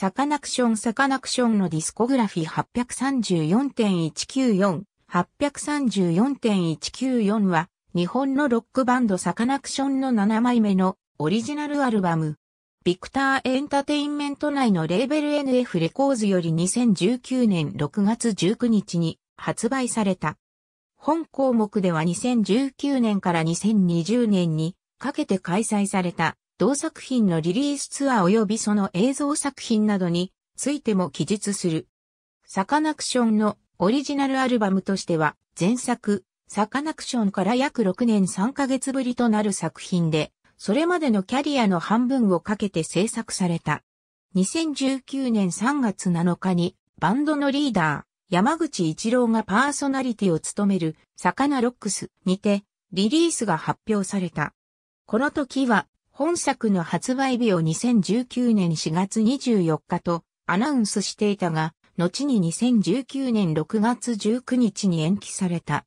サカナクションサカナクションのディスコグラフィ834.194 834.194は日本のロックバンドサカナクションの7枚目のオリジナルアルバム。ビクターエンタテインメント内のレーベル NF レコーズより2019年6月19日に発売された。本項目では2019年から2020年にかけて開催された同作品のリリースツアー及びその映像作品などについても記述する。サカナクションのオリジナルアルバムとしては前作、サカナクションから約6年3ヶ月ぶりとなる作品で、それまでのキャリアの半分をかけて制作された。2019年3月7日にバンドのリーダー、山口一郎がパーソナリティを務めるサカナロックスにてリリースが発表された。この時は本作の発売日を2019年4月24日とアナウンスしていたが、後に2019年6月19日に延期された。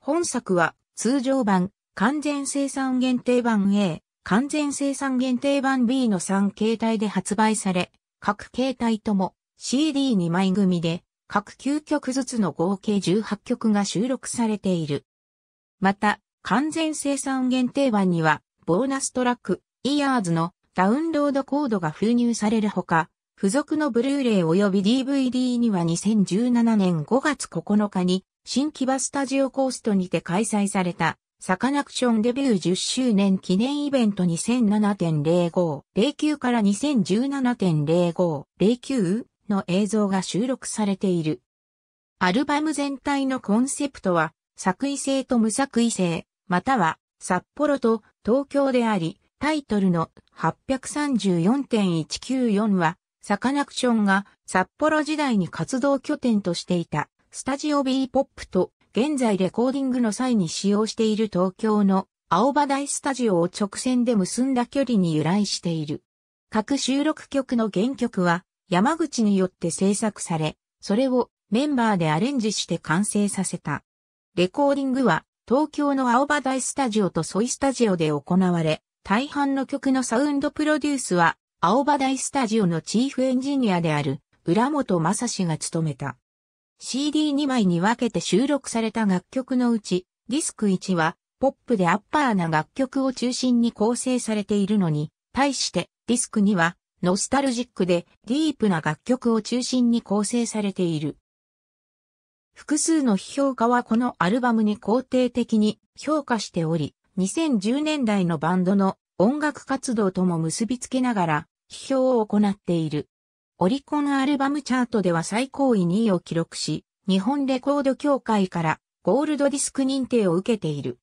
本作は通常版、完全生産限定版 A、完全生産限定版 B の3形態で発売され、各形態とも CD2 枚組で各9曲ずつの合計18曲が収録されている。また、完全生産限定版にはボーナストラック、e ヤ r s のダウンロードコードが封入されるほか、付属のブルーレイ及び DVD には2017年5月9日に新木場スタジオコーストにて開催されたサカナクションデビュー10周年記念イベント2007.05、09から2017.05、09の映像が収録されている。アルバム全体のコンセプトは、作為性と無作為性、または、札幌と東京であり、タイトルの834.194は、サカナクションが札幌時代に活動拠点としていた、スタジオ B ポップと、現在レコーディングの際に使用している東京の青葉台スタジオを直線で結んだ距離に由来している。各収録曲の原曲は山口によって制作され、それをメンバーでアレンジして完成させた。レコーディングは東京の青葉台スタジオとソイスタジオで行われ、大半の曲のサウンドプロデュースは、青葉大スタジオのチーフエンジニアである、浦本正史が務めた。CD2 枚に分けて収録された楽曲のうち、ディスク1は、ポップでアッパーな楽曲を中心に構成されているのに、対してディスク2は、ノスタルジックでディープな楽曲を中心に構成されている。複数の批評家はこのアルバムに肯定的に評価しており、2010年代のバンドの音楽活動とも結びつけながら、批評を行っている。オリコンアルバムチャートでは最高位2位を記録し、日本レコード協会からゴールドディスク認定を受けている。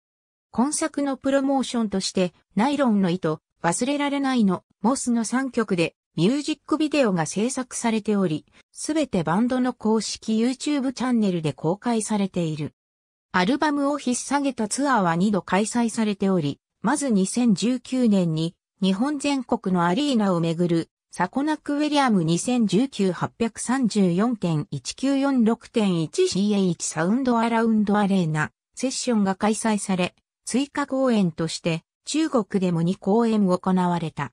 今作のプロモーションとして、ナイロンの糸、忘れられないの、モスの3曲で、ミュージックビデオが制作されており、すべてバンドの公式 YouTube チャンネルで公開されている。アルバムを引っ提げたツアーは2度開催されており、まず2019年に日本全国のアリーナをめぐるサコナックウェリアム 2019834.1946.1CH サウンドアラウンドアレーナセッションが開催され、追加公演として中国でも2公演行われた。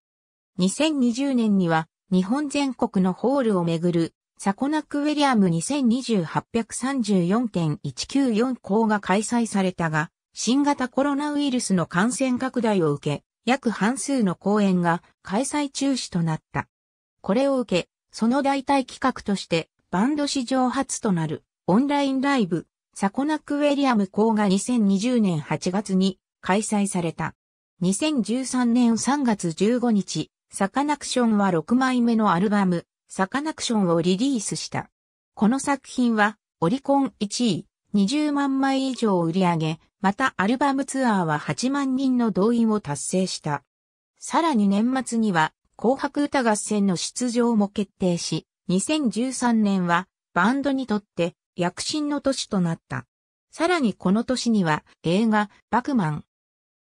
2020年には日本全国のホールをめぐるサコナック・ウィリアム2020834.194校が開催されたが、新型コロナウイルスの感染拡大を受け、約半数の公演が開催中止となった。これを受け、その代替企画として、バンド史上初となるオンラインライブ、サコナック・ウェリアム校が2020年8月に開催された。2013年3月15日、サカナクションは6枚目のアルバム、サカナクションをリリースした。この作品は、オリコン1位、20万枚以上売り上げ、またアルバムツアーは8万人の動員を達成した。さらに年末には、紅白歌合戦の出場も決定し、2013年は、バンドにとって、躍進の年となった。さらにこの年には、映画、バクマン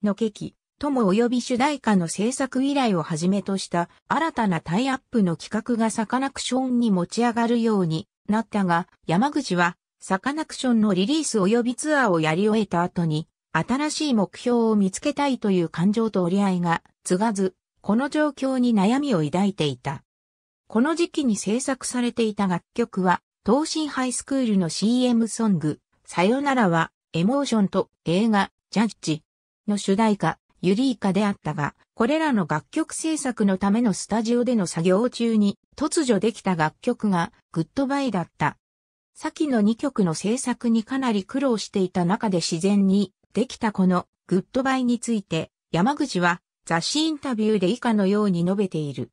の劇、友及び主題歌の制作依頼をはじめとした新たなタイアップの企画がサカナクションに持ち上がるようになったが、山口はサカナクションのリリース及びツアーをやり終えた後に、新しい目標を見つけたいという感情と折り合いが継がず、この状況に悩みを抱いていた。この時期に制作されていた楽曲は、東進ハイスクールの CM ソング、さよならは、エモーションと映画、ジャッジの主題歌、ユリイカであったが、これらの楽曲制作のためのスタジオでの作業中に突如できた楽曲がグッドバイだった。先の2曲の制作にかなり苦労していた中で自然にできたこのグッドバイについて山口は雑誌インタビューで以下のように述べている。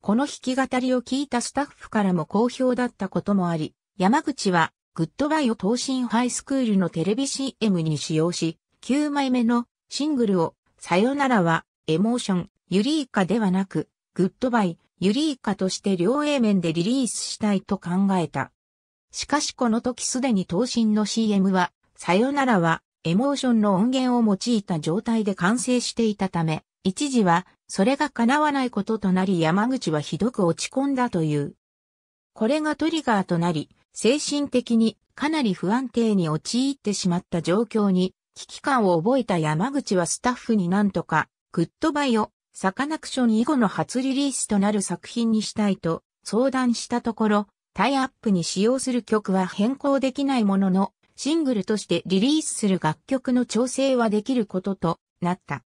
この弾き語りを聞いたスタッフからも好評だったこともあり、山口はグッドバイを東進ハイスクールのテレビ CM に使用し、9枚目のシングルをさよならは、エモーション、ユリーカではなく、グッドバイ、ユリーカとして両 A 面でリリースしたいと考えた。しかしこの時すでに等身の CM は、さよならは、エモーションの音源を用いた状態で完成していたため、一時は、それが叶わないこととなり山口はひどく落ち込んだという。これがトリガーとなり、精神的にかなり不安定に陥ってしまった状況に危機感を覚えた山口はスタッフになんとか、グッドバイを、サカナクション以後の初リリースとなる作品にしたいと相談したところ、タイアップに使用する曲は変更できないものの、シングルとしてリリースする楽曲の調整はできることとなった。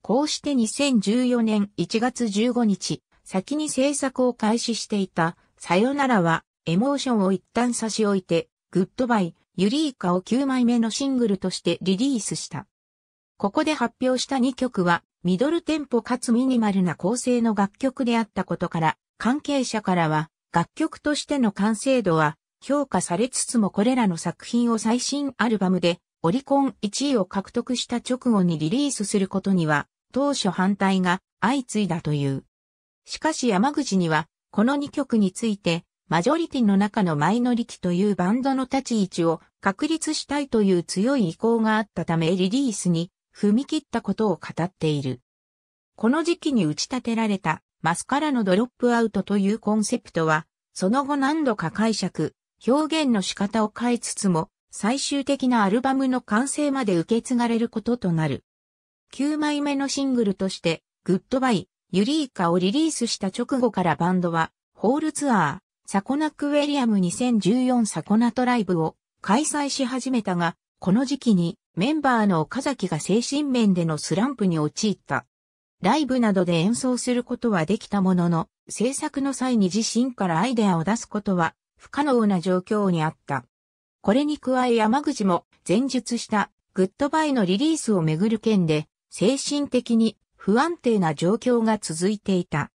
こうして2014年1月15日、先に制作を開始していた、さよならは、エモーションを一旦差し置いて、グッドバイ、ユリーカを9枚目のシングルとしてリリースした。ここで発表した2曲は、ミドルテンポかつミニマルな構成の楽曲であったことから、関係者からは、楽曲としての完成度は評価されつつもこれらの作品を最新アルバムでオリコン1位を獲得した直後にリリースすることには当初反対が相次いだという。しかし山口にはこの2曲についてマジョリティの中のマイノリティというバンドの立ち位置を確立したいという強い意向があったためリリースに踏み切ったことを語っている。この時期に打ち立てられたマスカラのドロップアウトというコンセプトは、その後何度か解釈、表現の仕方を変えつつも、最終的なアルバムの完成まで受け継がれることとなる。9枚目のシングルとして、グッドバイ、ユリーカをリリースした直後からバンドは、ホールツアー、サコナックウェリアム2014サコナトライブを開催し始めたが、この時期にメンバーの岡崎が精神面でのスランプに陥った。ライブなどで演奏することはできたものの、制作の際に自身からアイデアを出すことは不可能な状況にあった。これに加え山口も前述したグッドバイのリリースをめぐる件で精神的に不安定な状況が続いていた。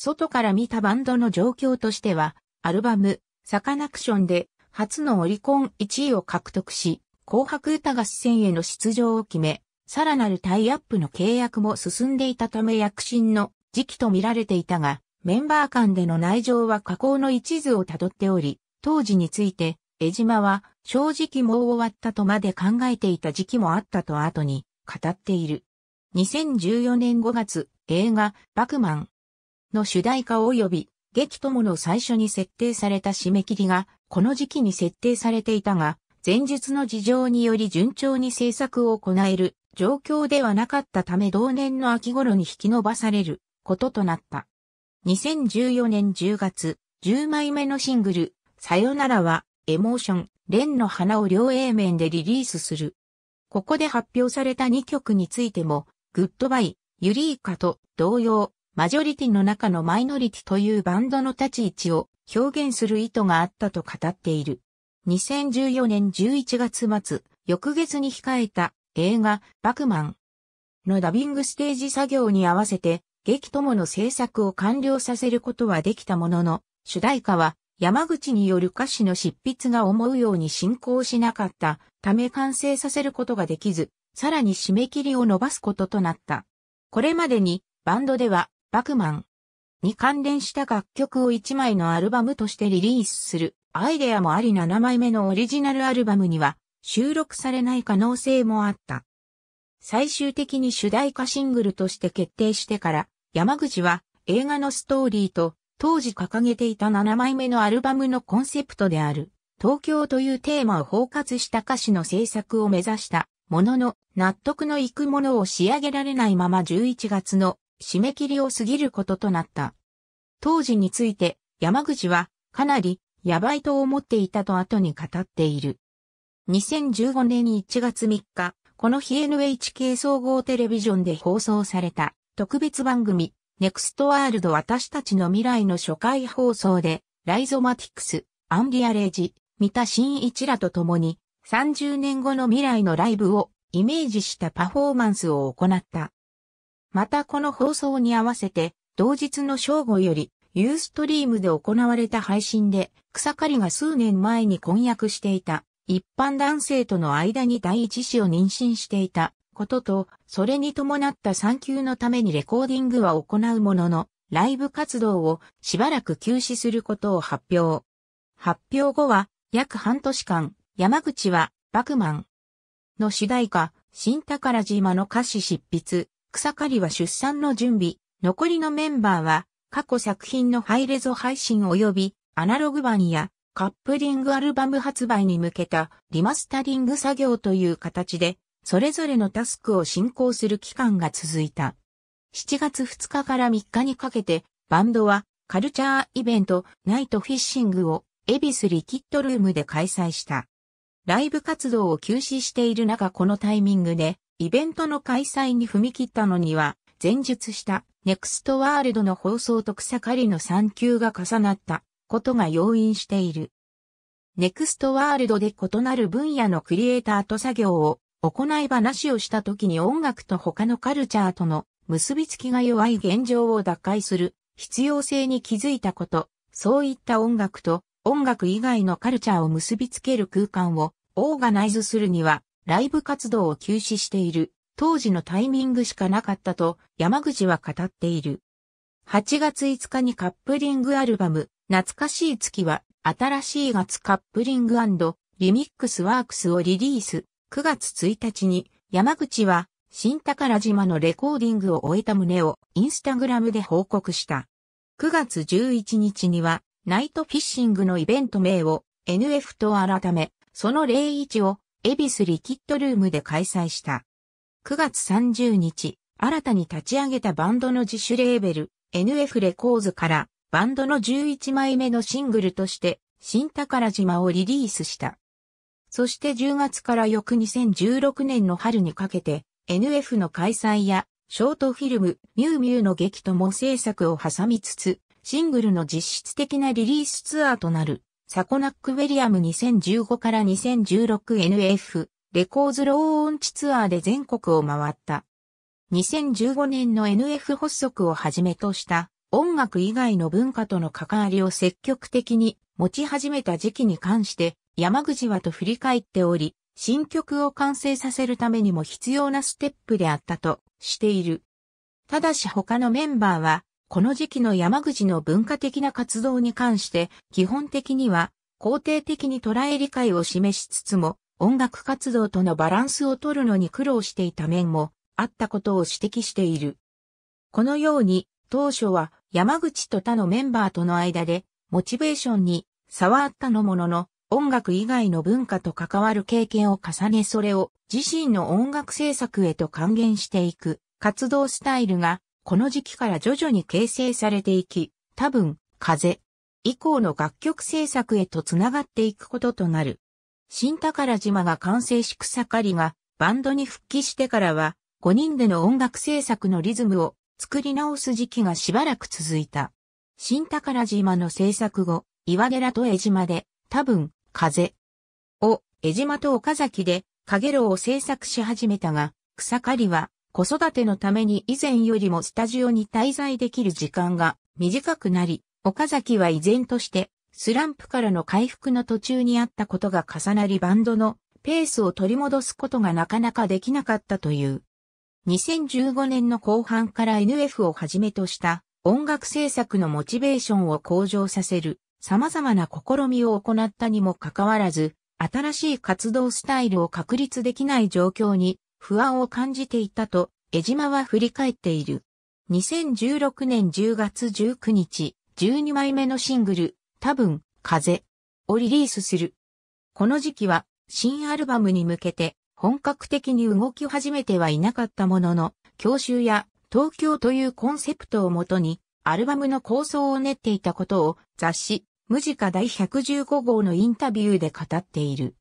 外から見たバンドの状況としては、アルバム、サカナクションで初のオリコン1位を獲得し、紅白歌合戦への出場を決め、さらなるタイアップの契約も進んでいたため躍進の時期と見られていたが、メンバー間での内情は加工の一途をたどっており、当時について、江島は正直もう終わったとまで考えていた時期もあったと後に語っている。2014年5月、映画、バクマン、の主題歌及び、劇ともの最初に設定された締め切りが、この時期に設定されていたが、前述の事情により順調に制作を行える状況ではなかったため同年の秋頃に引き伸ばされることとなった。2014年10月、10枚目のシングル、さよならは、エモーション、蓮の花を両 A 面でリリースする。ここで発表された2曲についても、グッドバイ、ユリーカと同様、マジョリティの中のマイノリティというバンドの立ち位置を表現する意図があったと語っている。2014年11月末、翌月に控えた映画バクマンのダビングステージ作業に合わせて、劇友の制作を完了させることはできたものの、主題歌は山口による歌詞の執筆が思うように進行しなかったため完成させることができず、さらに締め切りを伸ばすこととなった。これまでにバンドではバクマンに関連した楽曲を1枚のアルバムとしてリリースするアイデアもあり7枚目のオリジナルアルバムには収録されない可能性もあった。最終的に主題歌シングルとして決定してから山口は映画のストーリーと当時掲げていた7枚目のアルバムのコンセプトである東京というテーマを包括した歌詞の制作を目指したものの納得のいくものを仕上げられないまま11月の締め切りを過ぎることとなった。当時について山口はかなりやばいと思っていたと後に語っている。2015年1月3日、この日 NHK 総合テレビジョンで放送された特別番組ネクストワールド私たちの未来の初回放送でライゾマティクス、アンリアレージ、三田真一らと共に30年後の未来のライブをイメージしたパフォーマンスを行った。またこの放送に合わせて、同日の正午より、ユーストリームで行われた配信で、草刈りが数年前に婚約していた、一般男性との間に第一子を妊娠していたことと、それに伴った産休のためにレコーディングは行うものの、ライブ活動をしばらく休止することを発表。発表後は、約半年間、山口は、バクマンの主題歌、新宝島の歌詞執筆、草刈りは出産の準備、残りのメンバーは、過去作品のハイレゾ配信及び、アナログ版や、カップリングアルバム発売に向けたリマスタリング作業という形で、それぞれのタスクを進行する期間が続いた。7月2日から3日にかけて、バンドはカルチャーイベントナイトフィッシングをエビスリキッドルームで開催した。ライブ活動を休止している中このタイミングでイベントの開催に踏み切ったのには、前述したネクストワールドの放送と草刈りの産休が重なったことが要因している。ネクストワールドで異なる分野のクリエイターと作業を行い話をした時に音楽と他のカルチャーとの結びつきが弱い現状を打開する必要性に気づいたこと、そういった音楽と音楽以外のカルチャーを結びつける空間をオーガナイズするにはライブ活動を休止している、当時のタイミングしかなかったと山口は語っている。8月5日にカップリングアルバム、懐かしい月は、新しい月カップリングリミックスワークスをリリース。9月1日に、山口は、新宝島のレコーディングを終えた旨をインスタグラムで報告した。9月11日には、ナイトフィッシングのイベント名を NF と改め、その例1を恵比寿リキッドルームで開催した。9月30日、新たに立ち上げたバンドの自主レーベル、NF レコーズから、バンドの11枚目のシングルとして、新宝島をリリースした。そして10月から翌2016年の春にかけて、NF の開催や、ショートフィルム、ミュウミュウの劇とも制作を挟みつつ、シングルの実質的なリリースツアーとなるサコナック・ウェリアム2015から 2016NF レコーズローオンチツアーで全国を回った。2015年の NF 発足をはじめとした音楽以外の文化との関わりを積極的に持ち始めた時期に関して山口はと振り返っており、新曲を完成させるためにも必要なステップであったとしている。ただし他のメンバーはこの時期の山口の文化的な活動に関して、基本的には、肯定的に捉え理解を示しつつも、音楽活動とのバランスを取るのに苦労していた面もあったことを指摘している。このように、当初は山口と他のメンバーとの間で、モチベーションに差はあったのものの、音楽以外の文化と関わる経験を重ねそれを自身の音楽制作へと還元していく活動スタイルがこの時期から徐々に形成されていき、多分、風、以降の楽曲制作へと繋がっていくこととなる。新宝島が完成し草刈りがバンドに復帰してからは5人での音楽制作のリズムを作り直す時期がしばらく続いた。新宝島の制作後、岩寺と江島で多分風を江島と岡崎で影楼を制作し始めたが草刈りは子育てのために以前よりもスタジオに滞在できる時間が短くなり、岡崎は依然としてスランプからの回復の途中にあったことが重なりバンドのペースを取り戻すことがなかなかできなかったという。2015年の後半から NF をはじめとした音楽制作のモチベーションを向上させる様々な試みを行ったにもかかわらず、新しい活動スタイルを確立できない状況に不安を感じていたと、江島は振り返っている。2016年10月19日、12枚目のシングル、多分、風をリリースする。この時期は、新アルバムに向けて、本格的に動き始めてはいなかったものの、教習や東京というコンセプトをもとに、アルバムの構想を練っていたことを雑誌、ムジカ第115号のインタビューで語っている。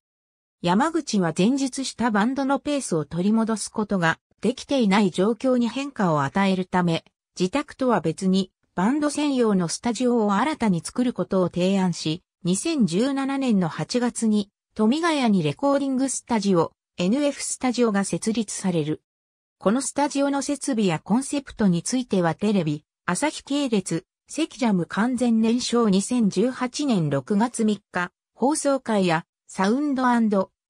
山口は前述したバンドのペースを取り戻すことができていない状況に変化を与えるため、自宅とは別にバンド専用のスタジオを新たに作ることを提案し、2017年の8月に富ヶ谷にレコーディングスタジオ、NF スタジオが設立される。このスタジオの設備やコンセプトについてはテレビ、朝日系列、セキジャム完全燃焼2018年6月3日、放送会やサウンド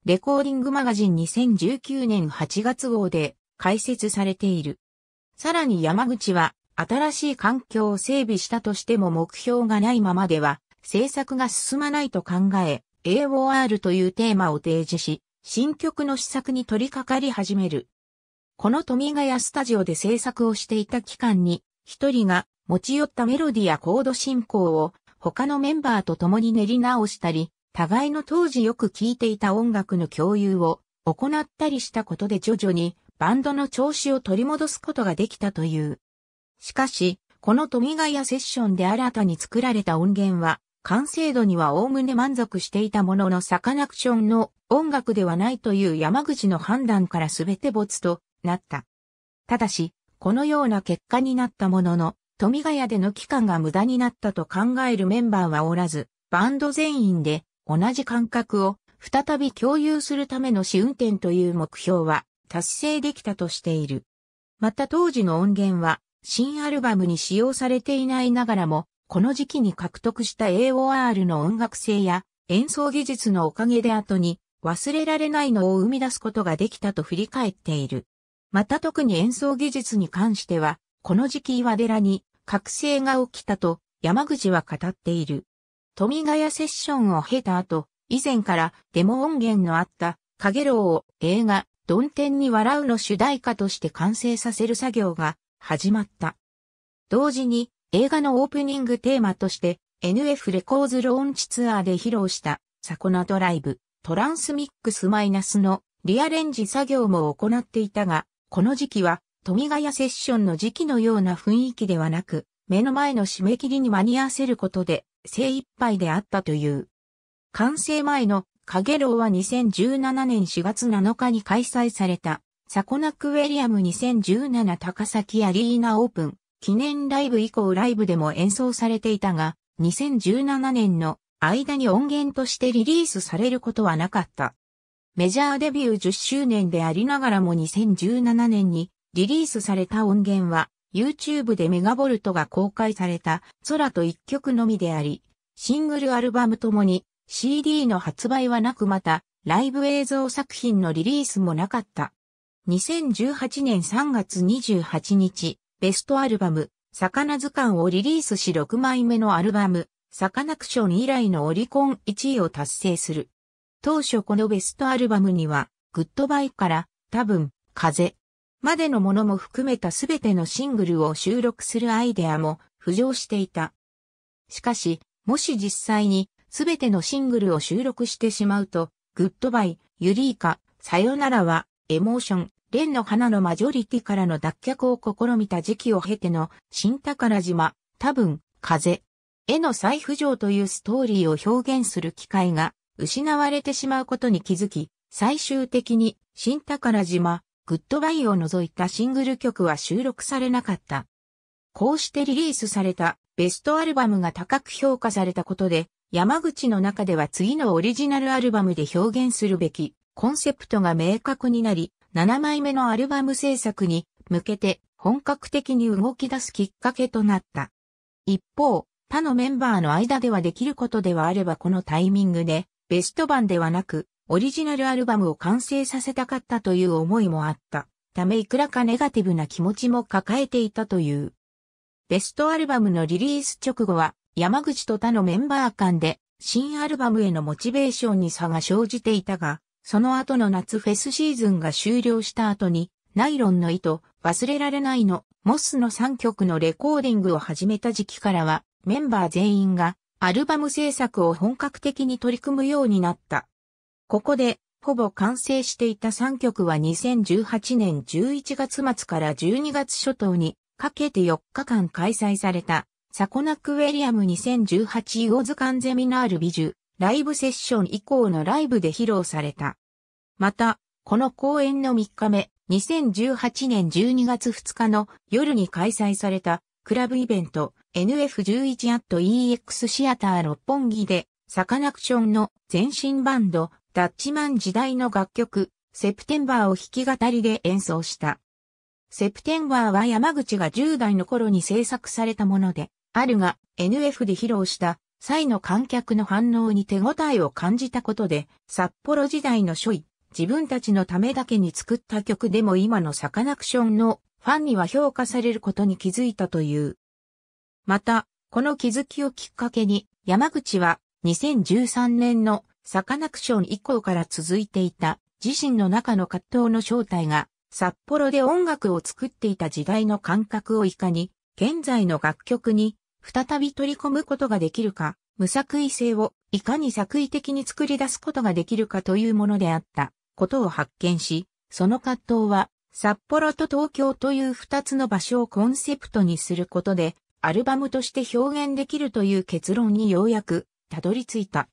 レコーディングマガジン2019年8月号で解説されている。さらに山口は新しい環境を整備したとしても目標がないままでは制作が進まないと考え、AOR というテーマを提示し、新曲の試作に取り掛かり始める。この富ヶ谷スタジオで制作をしていた期間に、一人が持ち寄ったメロディやコード進行を他のメンバーと共に練り直したり、互いの当時よく聴いていた音楽の共有を行ったりしたことで徐々にバンドの調子を取り戻すことができたという。しかし、この富ヶ谷セッションで新たに作られた音源は、完成度には概ね満足していたもののサカナクションの音楽ではないという山口の判断から全て没となった。ただし、このような結果になったものの、富ヶ谷での期間が無駄になったと考えるメンバーはおらず、バンド全員で同じ感覚を再び共有するための試運転という目標は達成できたとしている。また当時の音源は新アルバムに使用されていないながらも、この時期に獲得した AOR の音楽性や演奏技術のおかげで後に忘れられないのを生み出すことができたと振り返っている。また特に演奏技術に関しては、この時期岩寺に覚醒が起きたと山口は語っている。富ヶ谷セッションを経た後、以前からデモ音源のあった、かげろうを映画、曇天に笑うの主題歌として完成させる作業が始まった。同時に映画のオープニングテーマとして NF レコーズローンチツアーで披露したサコナドライブ、トランスミックスマイナスのリアレンジ作業も行っていたが、この時期は富ヶ谷セッションの時期のような雰囲気ではなく、目の前の締め切りに間に合わせることで精一杯であったという。完成前の影楼は2017年4月7日に開催された、サコナクウェリアム2017高崎アリーナオープン記念ライブ以降ライブでも演奏されていたが、2017年の間に音源としてリリースされることはなかった。メジャーデビュー10周年でありながらも2017年にリリースされた音源は YouTube でメガボルトが公開された空と一曲のみであり、シングルアルバムともに CD の発売はなくまたライブ映像作品のリリースもなかった。2018年3月28日、ベストアルバム、魚図鑑をリリースし6枚目のアルバム、魚クション以来のオリコン1位を達成する。当初このベストアルバムには、グッドバイから、多分、風、までのものも含めたすべてのシングルを収録するアイデアも浮上していた。しかし、もし実際にすべてのシングルを収録してしまうと、グッドバイ、ユリーカ、さよならは、エモーション、レンの花のマジョリティからの脱却を試みた時期を経ての、新宝島、多分、風、絵の再浮上というストーリーを表現する機会が失われてしまうことに気づき、最終的に新宝島、グッドバイを除いたシングル曲は収録されなかった。こうしてリリースされたベストアルバムが高く評価されたことで、山口の中では次のオリジナルアルバムで表現するべきコンセプトが明確になり、7枚目のアルバム制作に向けて本格的に動き出すきっかけとなった。一方、他のメンバーの間ではできることではあればこのタイミングでベスト版ではなくオリジナルアルバムを完成させたかったという思いもあった。ためいくらかネガティブな気持ちも抱えていたという。ベストアルバムのリリース直後は山口と他のメンバー間で新アルバムへのモチベーションに差が生じていたが、その後の夏フェスシーズンが終了した後にナイロンの糸、忘れられないの、モスの3曲のレコーディングを始めた時期からはメンバー全員がアルバム制作を本格的に取り組むようになった。ここで、ほぼ完成していた3曲は2018年11月末から12月初頭にかけて4日間開催された、サコナクウェリアム2018ズカンゼミナール美術、ライブセッション以降のライブで披露された。また、この公演の3日目、2018年12月2日の夜に開催された、クラブイベント NF11 EX シアター六本木で、サカナクションの全身バンド、ダッチマン時代の楽曲、セプテンバーを弾き語りで演奏した。セプテンバーは山口が10代の頃に制作されたもので、あるが NF で披露した際の観客の反応に手応えを感じたことで、札幌時代の初位、自分たちのためだけに作った曲でも今のサカナクションのファンには評価されることに気づいたという。また、この気づきをきっかけに、山口は2013年のサカナクション以降から続いていた自身の中の葛藤の正体が札幌で音楽を作っていた時代の感覚をいかに現在の楽曲に再び取り込むことができるか、無作為性をいかに作為的に作り出すことができるかというものであったことを発見し、その葛藤は札幌と東京という二つの場所をコンセプトにすることでアルバムとして表現できるという結論にようやくたどり着いた。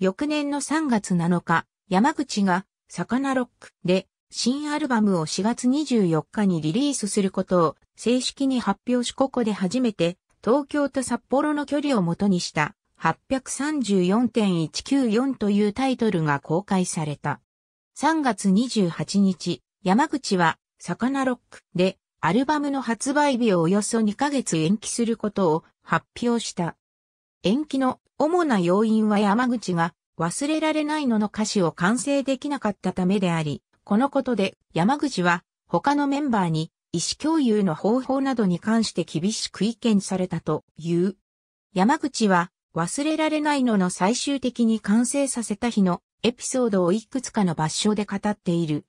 翌年の3月7日、山口が、サカナロックで、新アルバムを4月24日にリリースすることを正式に発表しここで初めて東京と札幌の距離を元にした834.194というタイトルが公開された。3月28日、山口はサカナロックでアルバムの発売日をおよそ2ヶ月延期することを発表した。延期の主な要因は山口が忘れられないのの歌詞を完成できなかったためであり、このことで山口は他のメンバーに意思共有の方法などに関して厳しく意見されたという。山口は忘れられないのの最終的に完成させた日のエピソードをいくつかの場所で語っている。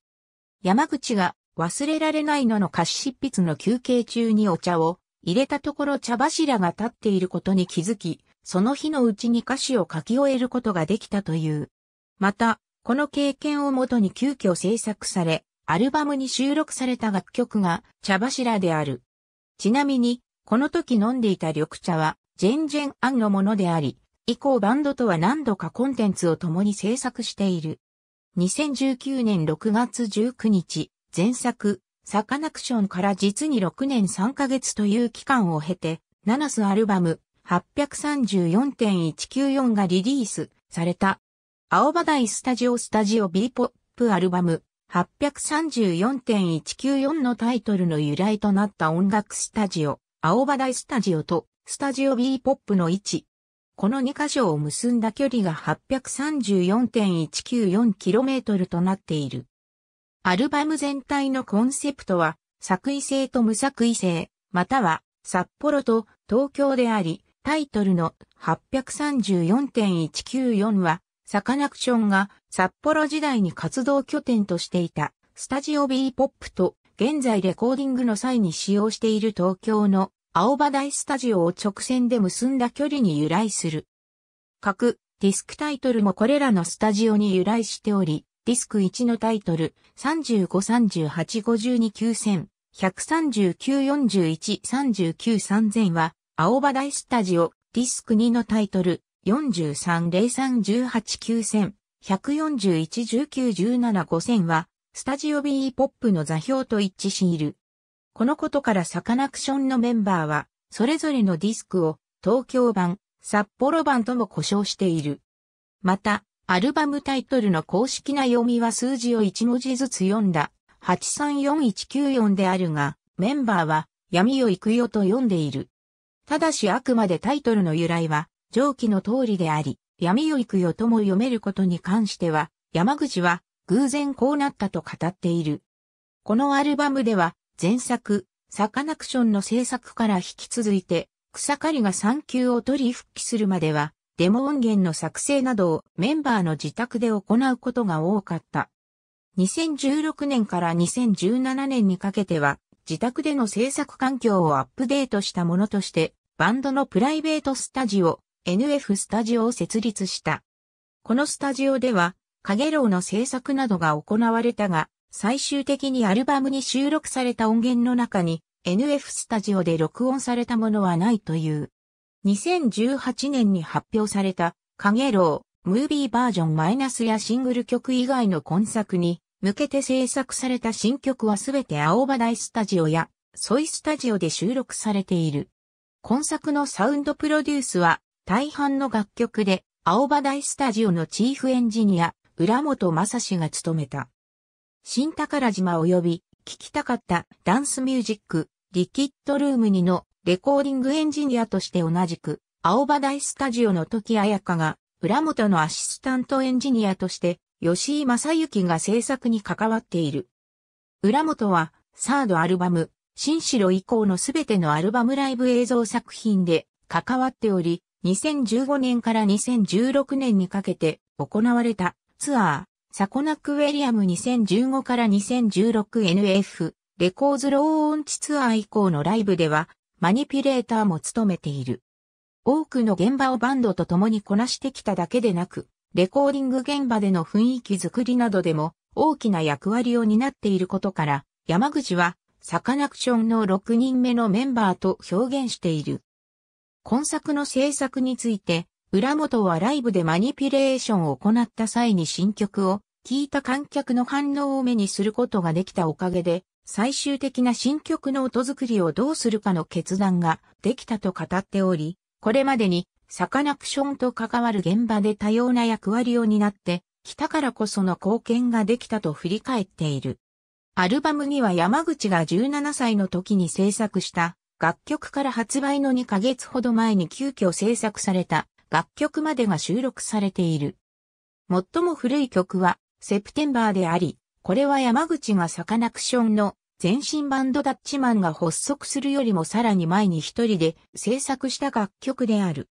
山口が忘れられないのの歌詞執筆の休憩中にお茶を入れたところ茶柱が立っていることに気づき、その日のうちに歌詞を書き終えることができたという。また、この経験をもとに急遽制作され、アルバムに収録された楽曲が茶柱である。ちなみに、この時飲んでいた緑茶は、ジェンジェンアンのものであり、以降バンドとは何度かコンテンツを共に制作している。2019年6月19日、前作、サカナクションから実に6年3ヶ月という期間を経て、ナナスアルバム、834.194がリリースされた。青葉台スタジオスタジオ B ポップアルバム834.194のタイトルの由来となった音楽スタジオ、青葉台スタジオとスタジオ B ポップの位置。この2箇所を結んだ距離が 834.194km となっている。アルバム全体のコンセプトは、作為性と無作為性、または、札幌と東京であり、タイトルの834.194は、サカナクションが札幌時代に活動拠点としていた、スタジオ B ポップと、現在レコーディングの際に使用している東京の青葉台スタジオを直線で結んだ距離に由来する。各ディスクタイトルもこれらのスタジオに由来しており、ディスク1のタイトル35385291003941393000は青葉大スタジオ、ディスク2のタイトル、4 3 0 3 1 8 9 0 0 0 1 4 1 1 9 1 7 5 0 0 0は、スタジオ B ポップの座標と一致している。このことからサカナクションのメンバーは、それぞれのディスクを東京版、札幌版とも呼称している。また、アルバムタイトルの公式な読みは数字を1文字ずつ読んだ、834194であるが、メンバーは闇を行くよと読んでいる。ただしあくまでタイトルの由来は、上記の通りであり、闇を行くよとも読めることに関しては、山口は偶然こうなったと語っている。このアルバムでは、前作、サカナクションの制作から引き続いて、草刈りが産休を取り復帰するまでは、デモ音源の作成などをメンバーの自宅で行うことが多かった。2016年から2017年にかけては、自宅での制作環境をアップデートしたものとして、バンドのプライベートスタジオ、NF スタジオを設立した。このスタジオでは、カゲロウの制作などが行われたが、最終的にアルバムに収録された音源の中に、NF スタジオで録音されたものはないという。2018年に発表された、カゲロウ、ムービーバージョンマイナスやシングル曲以外の今作に、向けて制作された新曲はすべて青葉台スタジオやソイスタジオで収録されている。今作のサウンドプロデュースは大半の楽曲で青葉台スタジオのチーフエンジニア、浦本正史が務めた。新宝島及び聴きたかったダンスミュージック、リキッドルーム2のレコーディングエンジニアとして同じく、青葉台スタジオの時彩香が、浦本のアシスタントエンジニアとして吉井正幸が制作に関わっている。浦本は、サードアルバム、新城以降のすべてのアルバムライブ映像作品で関わっており、2015年から2016年にかけて行われたツアー、サコナックウェリアム2015から 2016NF、レコーズローオンチツアー以降のライブでは、マニピュレーターも務めている。多くの現場をバンドと共にこなしてきただけでなく、レコーディング現場での雰囲気づくりなどでも大きな役割を担っていることから、山口はサカナクションの6人目のメンバーと表現している。今作の制作について、浦本はライブでマニピュレーションを行った際に新曲を聴いた観客の反応を目にすることができたおかげで、最終的な新曲の音作りをどうするかの決断ができたと語っており、これまでにサカナクションと関わる現場で多様な役割を担って来たからこその貢献ができたと振り返っている。アルバムには山口が17歳の時に制作した楽曲から発売の2ヶ月ほど前に急遽制作された楽曲までが収録されている。最も古い曲はセプテンバーであり、これは山口がサカナクションの全身バンドダッチマンが発足するよりもさらに前に一人で制作した楽曲である。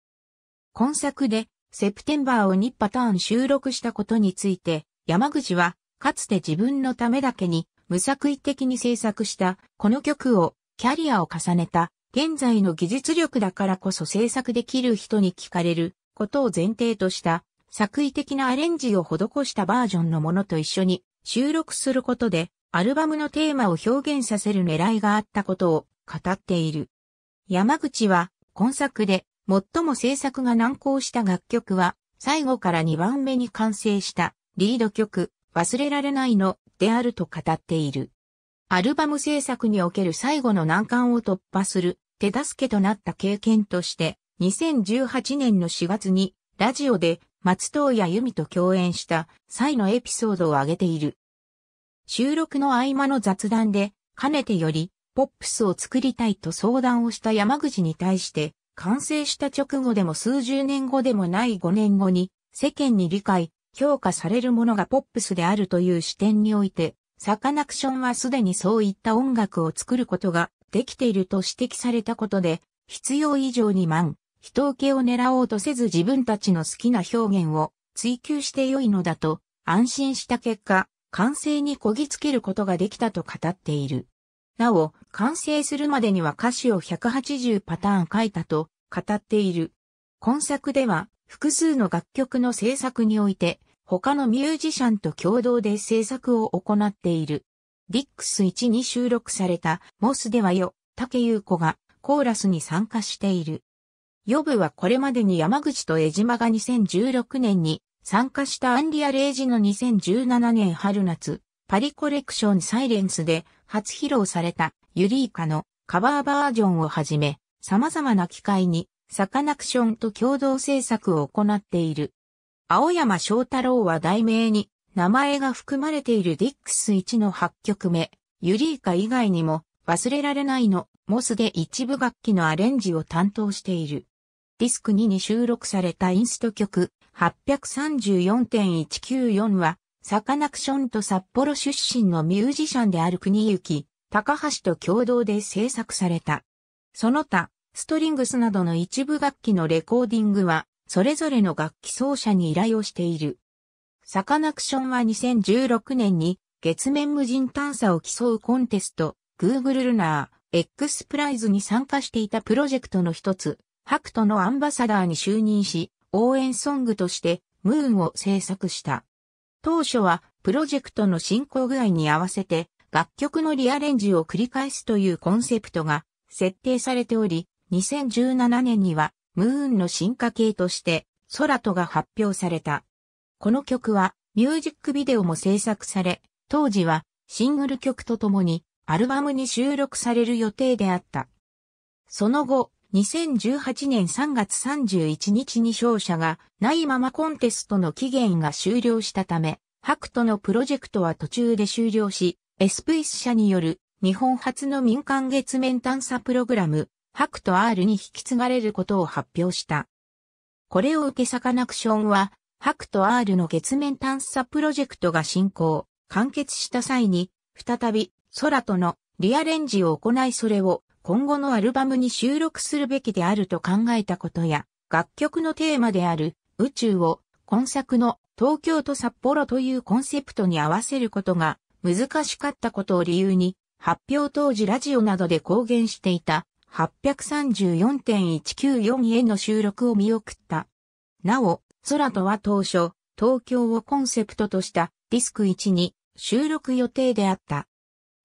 今作で、セプテンバーを2パターン収録したことについて、山口は、かつて自分のためだけに、無作為的に制作した、この曲を、キャリアを重ねた、現在の技術力だからこそ制作できる人に聞かれる、ことを前提とした、作為的なアレンジを施したバージョンのものと一緒に、収録することで、アルバムのテーマを表現させる狙いがあったことを語っている。山口は、今作で最も制作が難航した楽曲は、最後から2番目に完成したリード曲、忘れられないのであると語っている。アルバム制作における最後の難関を突破する手助けとなった経験として、2018年の4月にラジオで松任谷由実と共演した際のエピソードを挙げている。収録の合間の雑談で、かねてより、ポップスを作りたいと相談をした山口に対して、完成した直後でも数十年後でもない5年後に、世間に理解、評価されるものがポップスであるという視点において、サカナクションはすでにそういった音楽を作ることができていると指摘されたことで、必要以上に満、人受けを狙おうとせず自分たちの好きな表現を追求して良いのだと安心した結果、完成にこぎつけることができたと語っている。なお、完成するまでには歌詞を180パターン書いたと語っている。今作では複数の楽曲の制作において他のミュージシャンと共同で制作を行っている。ディックス1に収録されたモスではよ、竹優子がコーラスに参加している。ヨブはこれまでに山口と江島が2016年に参加したアンリアレイジの2017年春夏、パリコレクションサイレンスで初披露されたユリイカのカバーバージョンをはじめ、様々な機会にサカナクションと共同制作を行っている。青山翔太郎は題名に名前が含まれているディックス1の8曲目、ユリイカ以外にも忘れられないのモスで一部楽器のアレンジを担当している。ディスク2に収録されたインスト曲834.194はサカナクションと札幌出身のミュージシャンである国行高橋と共同で制作された。その他、ストリングスなどの一部楽器のレコーディングは、それぞれの楽器奏者に依頼をしている。サカナクションは2016年に月面無人探査を競うコンテスト、Google ルナー、X プライズに参加していたプロジェクトの一つ、ハクトのアンバサダーに就任し、応援ソングとしてムーンを制作した。当初はプロジェクトの進行具合に合わせて楽曲のリアレンジを繰り返すというコンセプトが設定されており、2017年にはムーンの進化系としてソラとが発表された。この曲はミュージックビデオも制作され、当時はシングル曲とともにアルバムに収録される予定であった。その後、2018年3月31日に勝者がないままコンテストの期限が終了したため、ハクトのプロジェクトは途中で終了し、エスプイス社による日本初の民間月面探査プログラム、白と R に引き継がれることを発表した。これを受けサカナクションは、白と R の月面探査プロジェクトが進行、完結した際に、再び空とのリアレンジを行いそれを今後のアルバムに収録するべきであると考えたことや、楽曲のテーマである宇宙を今作の東京と札幌というコンセプトに合わせることが難しかったことを理由に、発表当時ラジオなどで公言していた834.194への収録を見送った。なお、空とは当初、東京をコンセプトとしたディスク1に収録予定であった。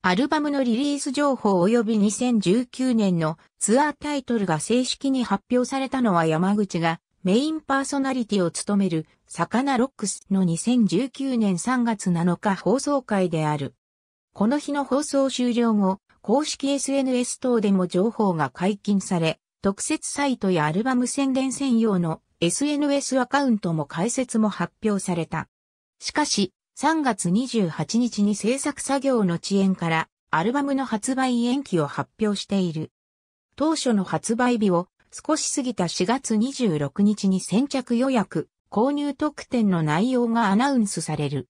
アルバムのリリース情報及び2019年のツアータイトルが正式に発表されたのは山口がメインパーソナリティを務める、サカナロックスの2019年3月7日放送会である。この日の放送終了後、公式 SNS 等でも情報が解禁され、特設サイトやアルバム宣伝専用の SNS アカウントも開設も発表された。しかし、3月28日に制作作業の遅延からアルバムの発売延期を発表している。当初の発売日を少し過ぎた4月26日に先着予約、購入特典の内容がアナウンスされる。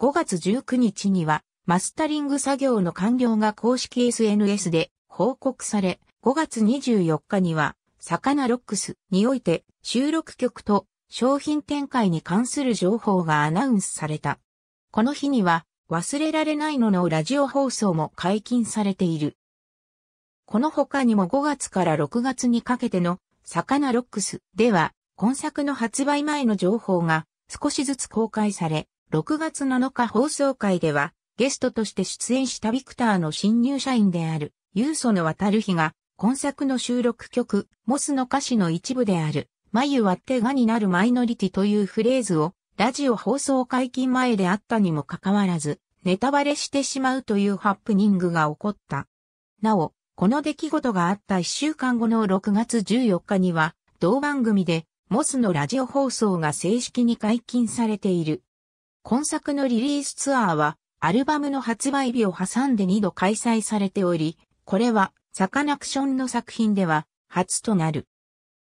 5月19日には、マスタリング作業の完了が公式 SNS で報告され、5月24日には、魚ロックスにおいて収録曲と商品展開に関する情報がアナウンスされた。この日には、忘れられないののラジオ放送も解禁されている。この他にも5月から6月にかけての魚ロックスでは今作の発売前の情報が少しずつ公開され、6月7日放送会ではゲストとして出演したビクターの新入社員であるユーソの渡る日が今作の収録曲モスの歌詞の一部である眉割ってがになるマイノリティというフレーズをラジオ放送解禁前であったにもかかわらずネタバレしてしまうというハプニングが起こった。なお、この出来事があった1週間後の6月14日には、同番組で、モスのラジオ放送が正式に解禁されている。今作のリリースツアーは、アルバムの発売日を挟んで2度開催されており、これは、サカナクションの作品では、初となる。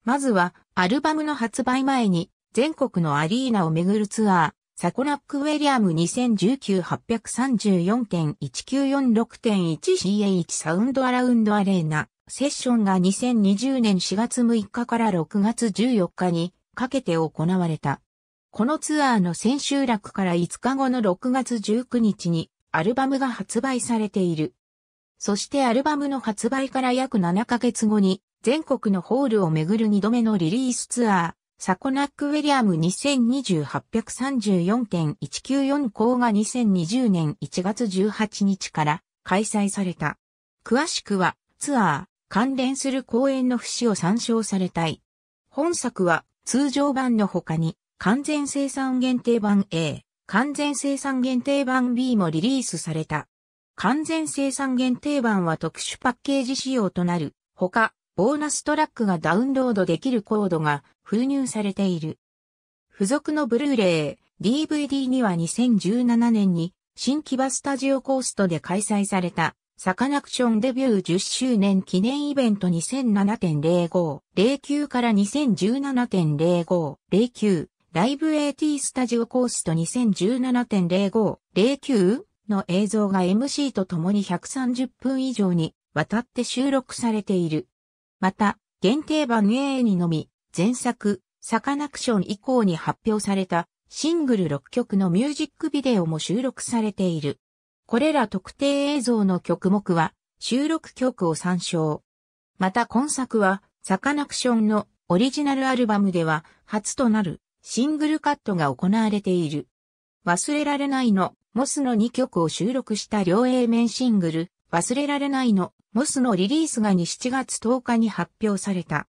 まずは、アルバムの発売前に、全国のアリーナを巡るツアー、サコナック・ウェリアム 2019-834.1946.1CH サウンドアラウンドアレーナセッションが2020年4月6日から6月14日にかけて行われた。このツアーの千秋楽から5日後の6月19日にアルバムが発売されている。そしてアルバムの発売から約7ヶ月後に全国のホールを巡る2度目のリリースツアー、サコナック・ウィリアム2020834.194校が2020年1月18日から開催された。詳しくはツアー、関連する公演の節を参照されたい。本作は通常版の他に完全生産限定版 A、完全生産限定版 B もリリースされた。完全生産限定版は特殊パッケージ仕様となる、他、ボーナストラックがダウンロードできるコードが封入されている。付属のブルーレイ、DVD には2017年に新木場スタジオコーストで開催されたサカナクションデビュー10周年記念イベント2007.05、09から2017.05、09、ライブ AT スタジオコースト2017.05、09の映像が MC と共に130分以上にわたって収録されている。また、限定版 A にのみ、前作、サカナクション以降に発表されたシングル6曲のミュージックビデオも収録されている。これら特定映像の曲目は収録曲を参照。また今作はサカナクションのオリジナルアルバムでは初となるシングルカットが行われている。忘れられないのモスの2曲を収録した両 A 面シングル忘れられないのモスのリリースが2、7月10日に発表された。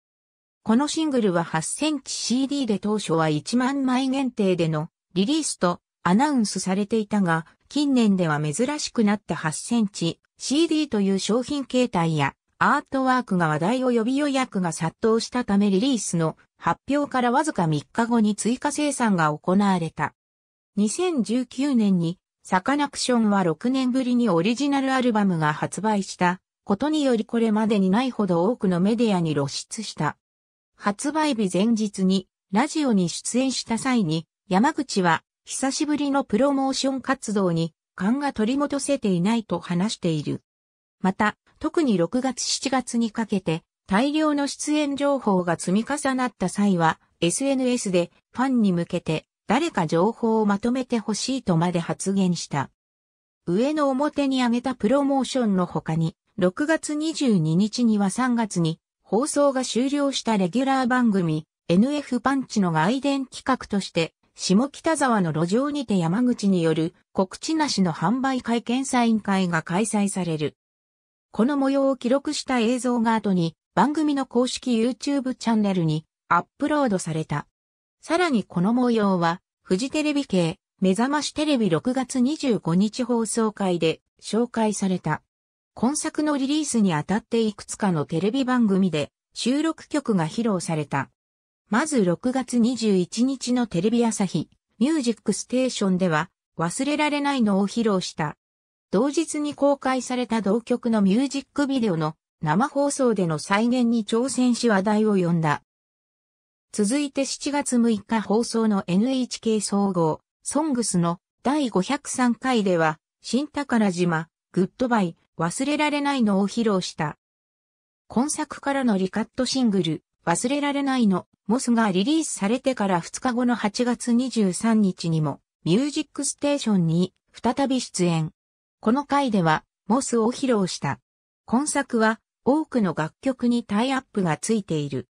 このシングルは8センチ CD で当初は1万枚限定でのリリースとアナウンスされていたが、近年では珍しくなった8センチ CD という商品形態やアートワークが話題を呼び予約が殺到したためリリースの発表からわずか3日後に追加生産が行われた。2019年にサカナクションは6年ぶりにオリジナルアルバムが発売したことによりこれまでにないほど多くのメディアに露出した。発売日前日にラジオに出演した際に山口は久しぶりのプロモーション活動に勘が取り戻せていないと話している。また、特に6月7月にかけて大量の出演情報が積み重なった際は SNS でファンに向けて誰か情報をまとめてほしいとまで発言した。上の表に挙げたプロモーションの他に、6月22日には3月に放送が終了したレギュラー番組 NF パンチの外伝企画として下北沢の路上にて山口による告知なしの販売会見サイン会が開催される。この模様を記録した映像が後に番組の公式 YouTube チャンネルにアップロードされた。さらにこの模様はフジテレビ系目覚ましテレビ6月25日放送会で紹介された。今作のリリースにあたっていくつかのテレビ番組で収録曲が披露された。まず6月21日のテレビ朝日、ミュージックステーションでは忘れられないのを披露した。同日に公開された同曲のミュージックビデオの生放送での再現に挑戦し話題を呼んだ。続いて7月6日放送の NHK 総合、ソングスの第503回では、新宝島、グッドバイ、忘れられないのを披露した。今作からのリカットシングル、忘れられないの、モスがリリースされてから2日後の8月23日にも、ミュージックステーションに再び出演。この回では、モスを披露した。今作は、多くの楽曲にタイアップがついている。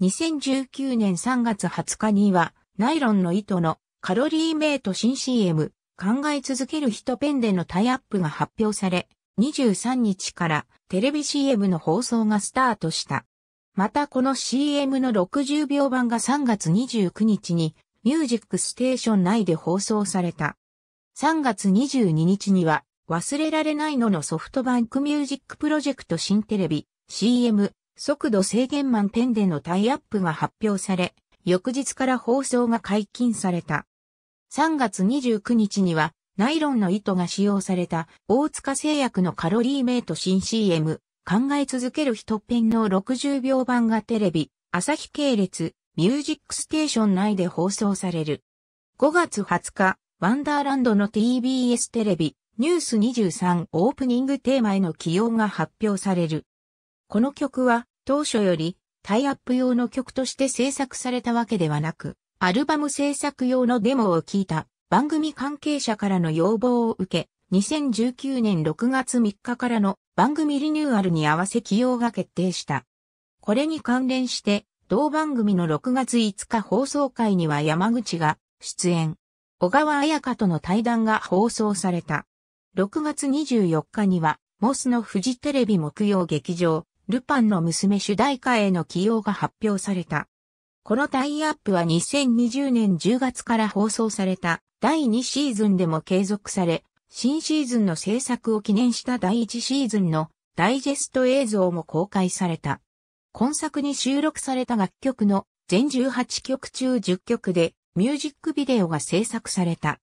2019年3月20日には、ナイロンの糸のカロリーメイト新 CM、考え続ける人ペンでのタイアップが発表され、23日からテレビ CM の放送がスタートした。またこの CM の60秒版が3月29日にミュージックステーション内で放送された。3月22日には忘れられないののソフトバンクミュージックプロジェクト新テレビ CM 速度制限満点でのタイアップが発表され、翌日から放送が解禁された。3月29日にはナイロンの糸が使用された大塚製薬のカロリーメイト新 CM 考え続ける人ペンの60秒版がテレビ、朝日系列、ミュージックステーション内で放送される。5月20日、ワンダーランドの TBS テレビ、ニュース23オープニングテーマへの起用が発表される。この曲は当初よりタイアップ用の曲として制作されたわけではなく、アルバム制作用のデモを聞いた番組関係者からの要望を受け、2019年6月3日からの番組リニューアルに合わせ起用が決定した。これに関連して、同番組の6月5日放送会には山口が出演。小川彩香との対談が放送された。6月24日には、モスのフジテレビ木曜劇場、ルパンの娘主題歌への起用が発表された。このタイアップは2020年10月から放送された第2シーズンでも継続され、新シーズンの制作を記念した第1シーズンのダイジェスト映像も公開された。今作に収録された楽曲の全18曲中10曲でミュージックビデオが制作された。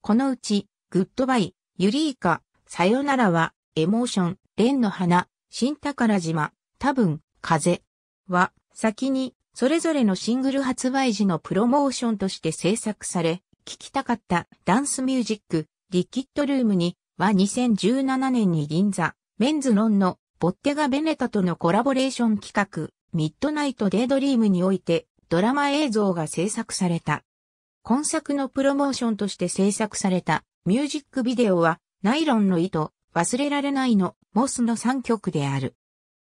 このうち、グッドバイ、ユリーカ、さよならは、エモーション、ンの花、新宝島、多分、風は、先にそれぞれのシングル発売時のプロモーションとして制作され、聴きたかったダンスミュージック、リキッドルームには2017年に銀座、メンズノンのボッテガ・ベネタとのコラボレーション企画、ミッドナイト・デイドリームにおいてドラマ映像が制作された。今作のプロモーションとして制作されたミュージックビデオはナイロンの糸、忘れられないの、モスの3曲である。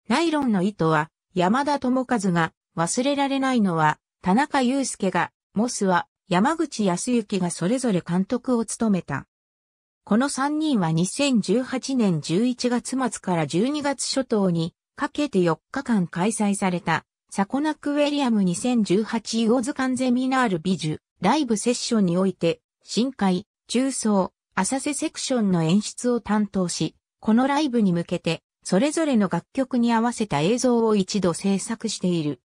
ナイロンの糸は山田智和が忘れられないのは、田中祐介が、モスは山口康之がそれぞれ監督を務めた。この3人は2018年11月末から12月初頭にかけて4日間開催されたサコナックウェリアム2018ズカンゼミナール美術ライブセッションにおいて深海、中層、浅瀬セクションの演出を担当し、このライブに向けてそれぞれの楽曲に合わせた映像を一度制作している。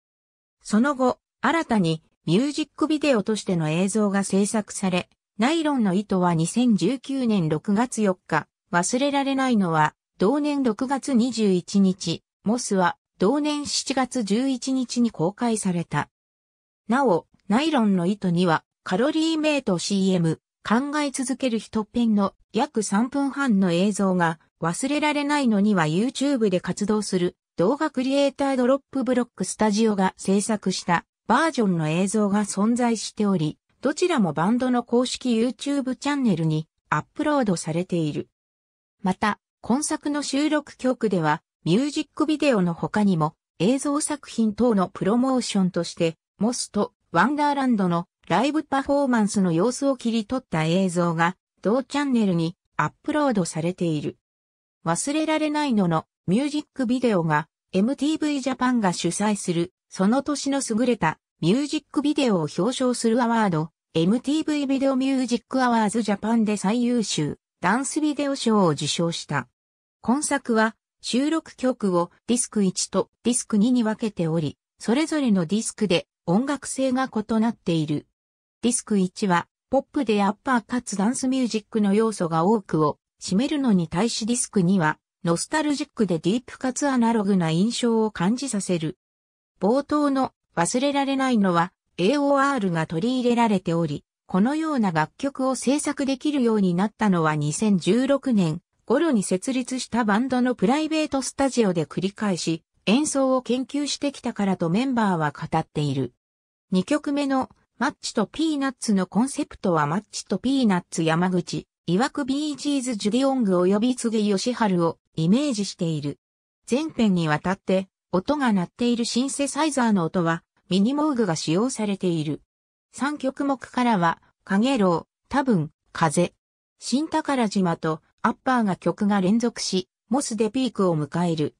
その後、新たにミュージックビデオとしての映像が制作され、ナイロンの糸は2019年6月4日、忘れられないのは、同年6月21日、モスは同年7月11日に公開された。なお、ナイロンの糸には、カロリーメイト CM、考え続ける人ペンの約3分半の映像が忘れられないのには YouTube で活動する動画クリエイタードロップブロックスタジオが制作したバージョンの映像が存在しており、どちらもバンドの公式 YouTube チャンネルにアップロードされている。また、今作の収録曲では、ミュージックビデオの他にも、映像作品等のプロモーションとして、モスとワンダーランドのライブパフォーマンスの様子を切り取った映像が、同チャンネルにアップロードされている。忘れられないののミュージックビデオが MTV ジャパンが主催する、その年の優れたミュージックビデオを表彰するアワード、MTV ビデオミュージックアワーズジャパンで最優秀ダンスビデオ賞を受賞した。今作は収録曲をディスク1とディスク2に分けており、それぞれのディスクで音楽性が異なっている。ディスク1はポップでアッパーかつダンスミュージックの要素が多くを占めるのに対しディスク2はノスタルジックでディープかつアナログな印象を感じさせる。冒頭の忘れられないのは AOR が取り入れられており、このような楽曲を制作できるようになったのは2016年頃に設立したバンドのプライベートスタジオで繰り返し演奏を研究してきたからとメンバーは語っている。2曲目のマッチとピーナッツのコンセプトはマッチとピーナッツ山口、曰くビージーズジュディオング及び次義春をイメージしている。全編にわたって音が鳴っているシンセサイザーの音はミニモーグが使用されている。3曲目からは、かげろう、多分、風。新宝島とアッパーが曲が連続し、モスでピークを迎える。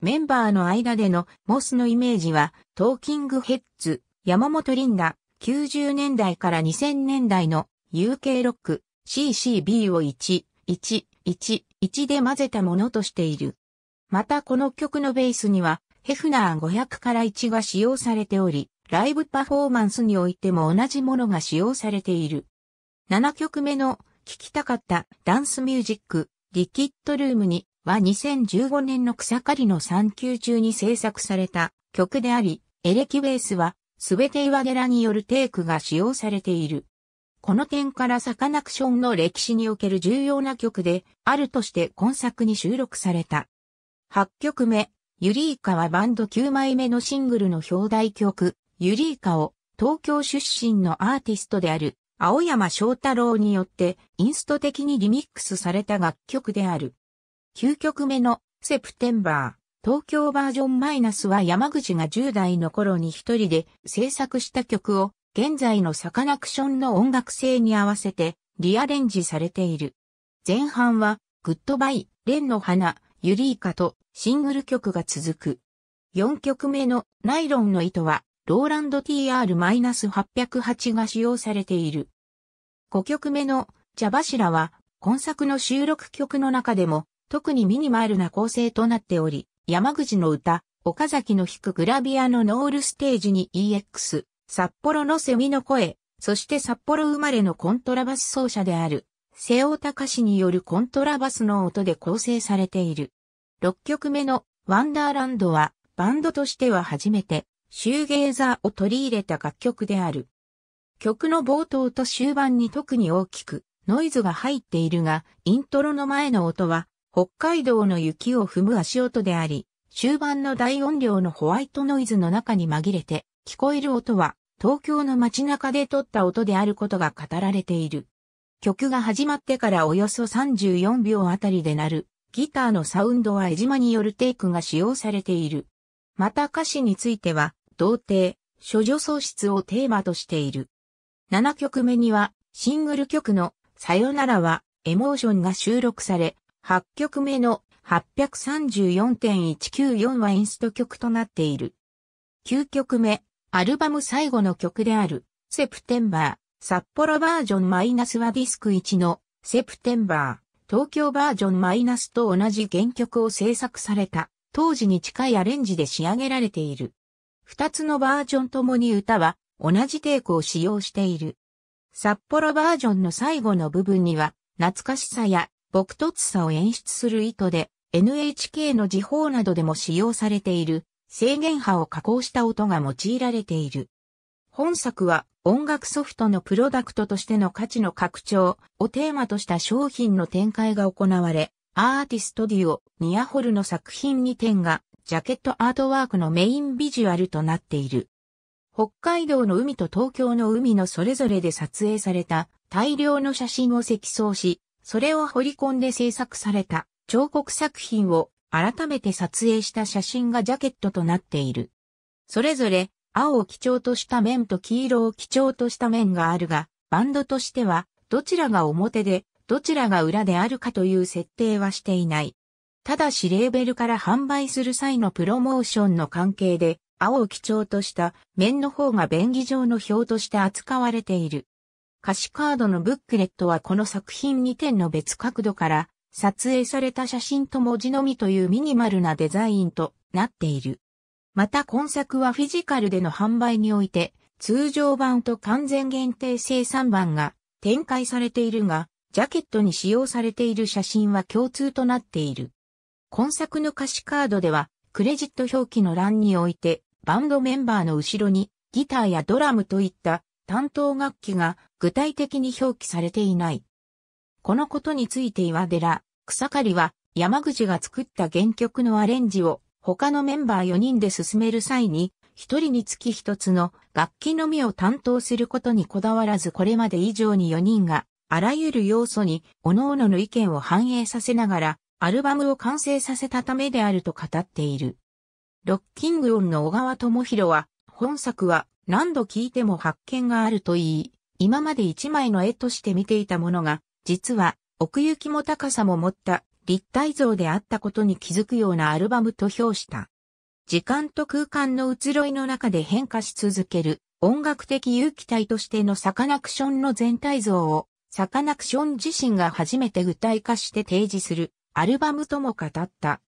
メンバーの間でのモスのイメージは、トーキングヘッズ、山本リンダ、90年代から2000年代の UK ロック、CCB を1、1、1 1で混ぜたものとしている。またこの曲のベースには、ヘフナー500から1が使用されており、ライブパフォーマンスにおいても同じものが使用されている。7曲目の聴きたかったダンスミュージック、リキッドルームには2015年の草刈りの産休中に制作された曲であり、エレキベースはすべて岩寺によるテイクが使用されている。この点からサカナクションの歴史における重要な曲であるとして今作に収録された。8曲目、ユリーカはバンド9枚目のシングルの表題曲、ユリーカを東京出身のアーティストである青山翔太郎によってインスト的にリミックスされた楽曲である。9曲目のセプテンバー、東京バージョンマイナスは山口が10代の頃に一人で制作した曲を現在のサカナクションの音楽性に合わせてリアレンジされている。前半は、グッドバイ、レンの花、ユリイカとシングル曲が続く。4曲目のナイロンの糸は、ローランド TR-808 が使用されている。5曲目の茶柱は、今作の収録曲の中でも、特にミニマルな構成となっており、山口の歌、岡崎の弾くグラビアのノールステージに EX、札幌のセミの声、そして札幌生まれのコントラバス奏者である、瀬尾隆によるコントラバスの音で構成されている。6曲目のワンダーランドは、バンドとしては初めて、シューゲーザーを取り入れた楽曲である。曲の冒頭と終盤に特に大きく、ノイズが入っているが、イントロの前の音は、北海道の雪を踏む足音であり、終盤の大音量のホワイトノイズの中に紛れて、聞こえる音は、東京の街中で撮った音であることが語られている。曲が始まってからおよそ34秒あたりで鳴る、ギターのサウンドは江島によるテイクが使用されている。また歌詞については、童貞、処女喪失をテーマとしている。7曲目には、シングル曲の、さよならは、エモーションが収録され、8曲目の、834.194はインスト曲となっている。9曲目、アルバム最後の曲である、セプテンバー、札幌バージョンマイナスはディスク1の、セプテンバー、東京バージョンマイナスと同じ原曲を制作された、当時に近いアレンジで仕上げられている。二つのバージョンともに歌は、同じテイクを使用している。札幌バージョンの最後の部分には、懐かしさや、朴突さを演出する意図で、NHK の時報などでも使用されている、制限波を加工した音が用いられている。本作は音楽ソフトのプロダクトとしての価値の拡張をテーマとした商品の展開が行われ、アーティストデュオ、ニアホルの作品2点がジャケットアートワークのメインビジュアルとなっている。北海道の海と東京の海のそれぞれで撮影された大量の写真を積層し、それを彫り込んで制作された彫刻作品を改めて撮影した写真がジャケットとなっている。それぞれ、青を基調とした面と黄色を基調とした面があるが、バンドとしては、どちらが表で、どちらが裏であるかという設定はしていない。ただしレーベルから販売する際のプロモーションの関係で、青を基調とした面の方が便宜上の表として扱われている。歌詞カードのブックレットはこの作品2点の別角度から撮影された写真と文字のみというミニマルなデザインとなっている。また今作はフィジカルでの販売において、通常版と完全限定生産版が展開されているが、ジャケットに使用されている写真は共通となっている。今作の歌詞カードでは、クレジット表記の欄において、バンドメンバーの後ろにギターやドラムといった担当楽器が具体的に表記されていない。このことについて岩寺草刈は山口が作った原曲のアレンジを他のメンバー4人で進める際に、一人につき一つの楽器のみを担当することにこだわらずこれまで以上に4人があらゆる要素に各々の意見を反映させながらアルバムを完成させたためであると語っている。ロッキングオンの小川智弘は本作は何度聴いても発見があると言い、今まで一枚の絵として見ていたものが実は奥行きも高さも持った立体像であったことに気づくようなアルバムと評した。時間と空間の移ろいの中で変化し続ける音楽的有機体としてのサカナクションの全体像をサカナクション自身が初めて具体化して提示するアルバムとも語った。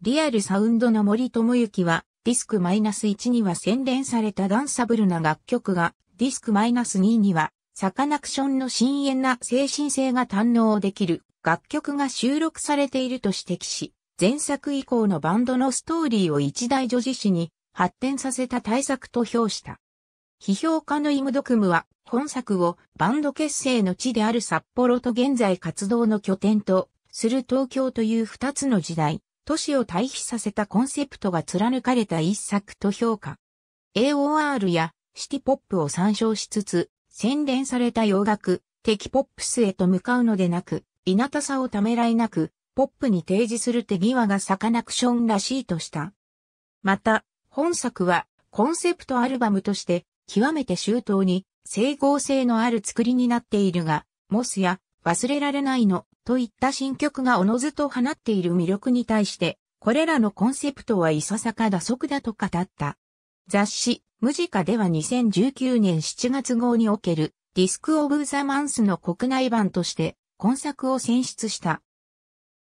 リアルサウンドの森智之はディスク -1 には洗練されたダンサブルな楽曲がディスク -2 にはサカナクションの深淵な精神性が堪能できる楽曲が収録されていると指摘し、前作以降のバンドのストーリーを一大女子誌に発展させた大作と評した。批評家のイムドクムは、本作をバンド結成の地である札幌と現在活動の拠点とする東京という二つの時代、都市を対比させたコンセプトが貫かれた一作と評価。AOR やシティポップを参照しつつ、洗練された洋楽、敵ポップスへと向かうのでなく、稲田さをためらいなく、ポップに提示する手際がサカナクションらしいとした。また、本作は、コンセプトアルバムとして、極めて周到に、整合性のある作りになっているが、モスや、忘れられないの、といった新曲がおのずと放っている魅力に対して、これらのコンセプトはいささか打足だと語った。雑誌、ムジカでは2019年7月号におけるディスクオブザマンスの国内版として今作を選出した。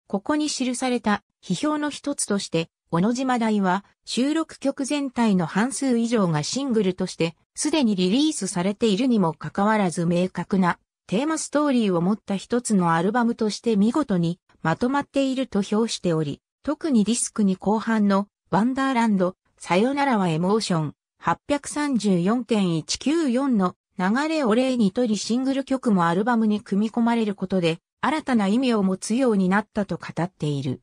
ここに記された批評の一つとして、小野島大は収録曲全体の半数以上がシングルとしてすでにリリースされているにもかかわらず明確なテーマストーリーを持った一つのアルバムとして見事にまとまっていると評しており、特にディスクに後半のワンダーランド、さよならはエモーション、834.194の流れを例にとりシングル曲もアルバムに組み込まれることで、新たな意味を持つようになったと語っている。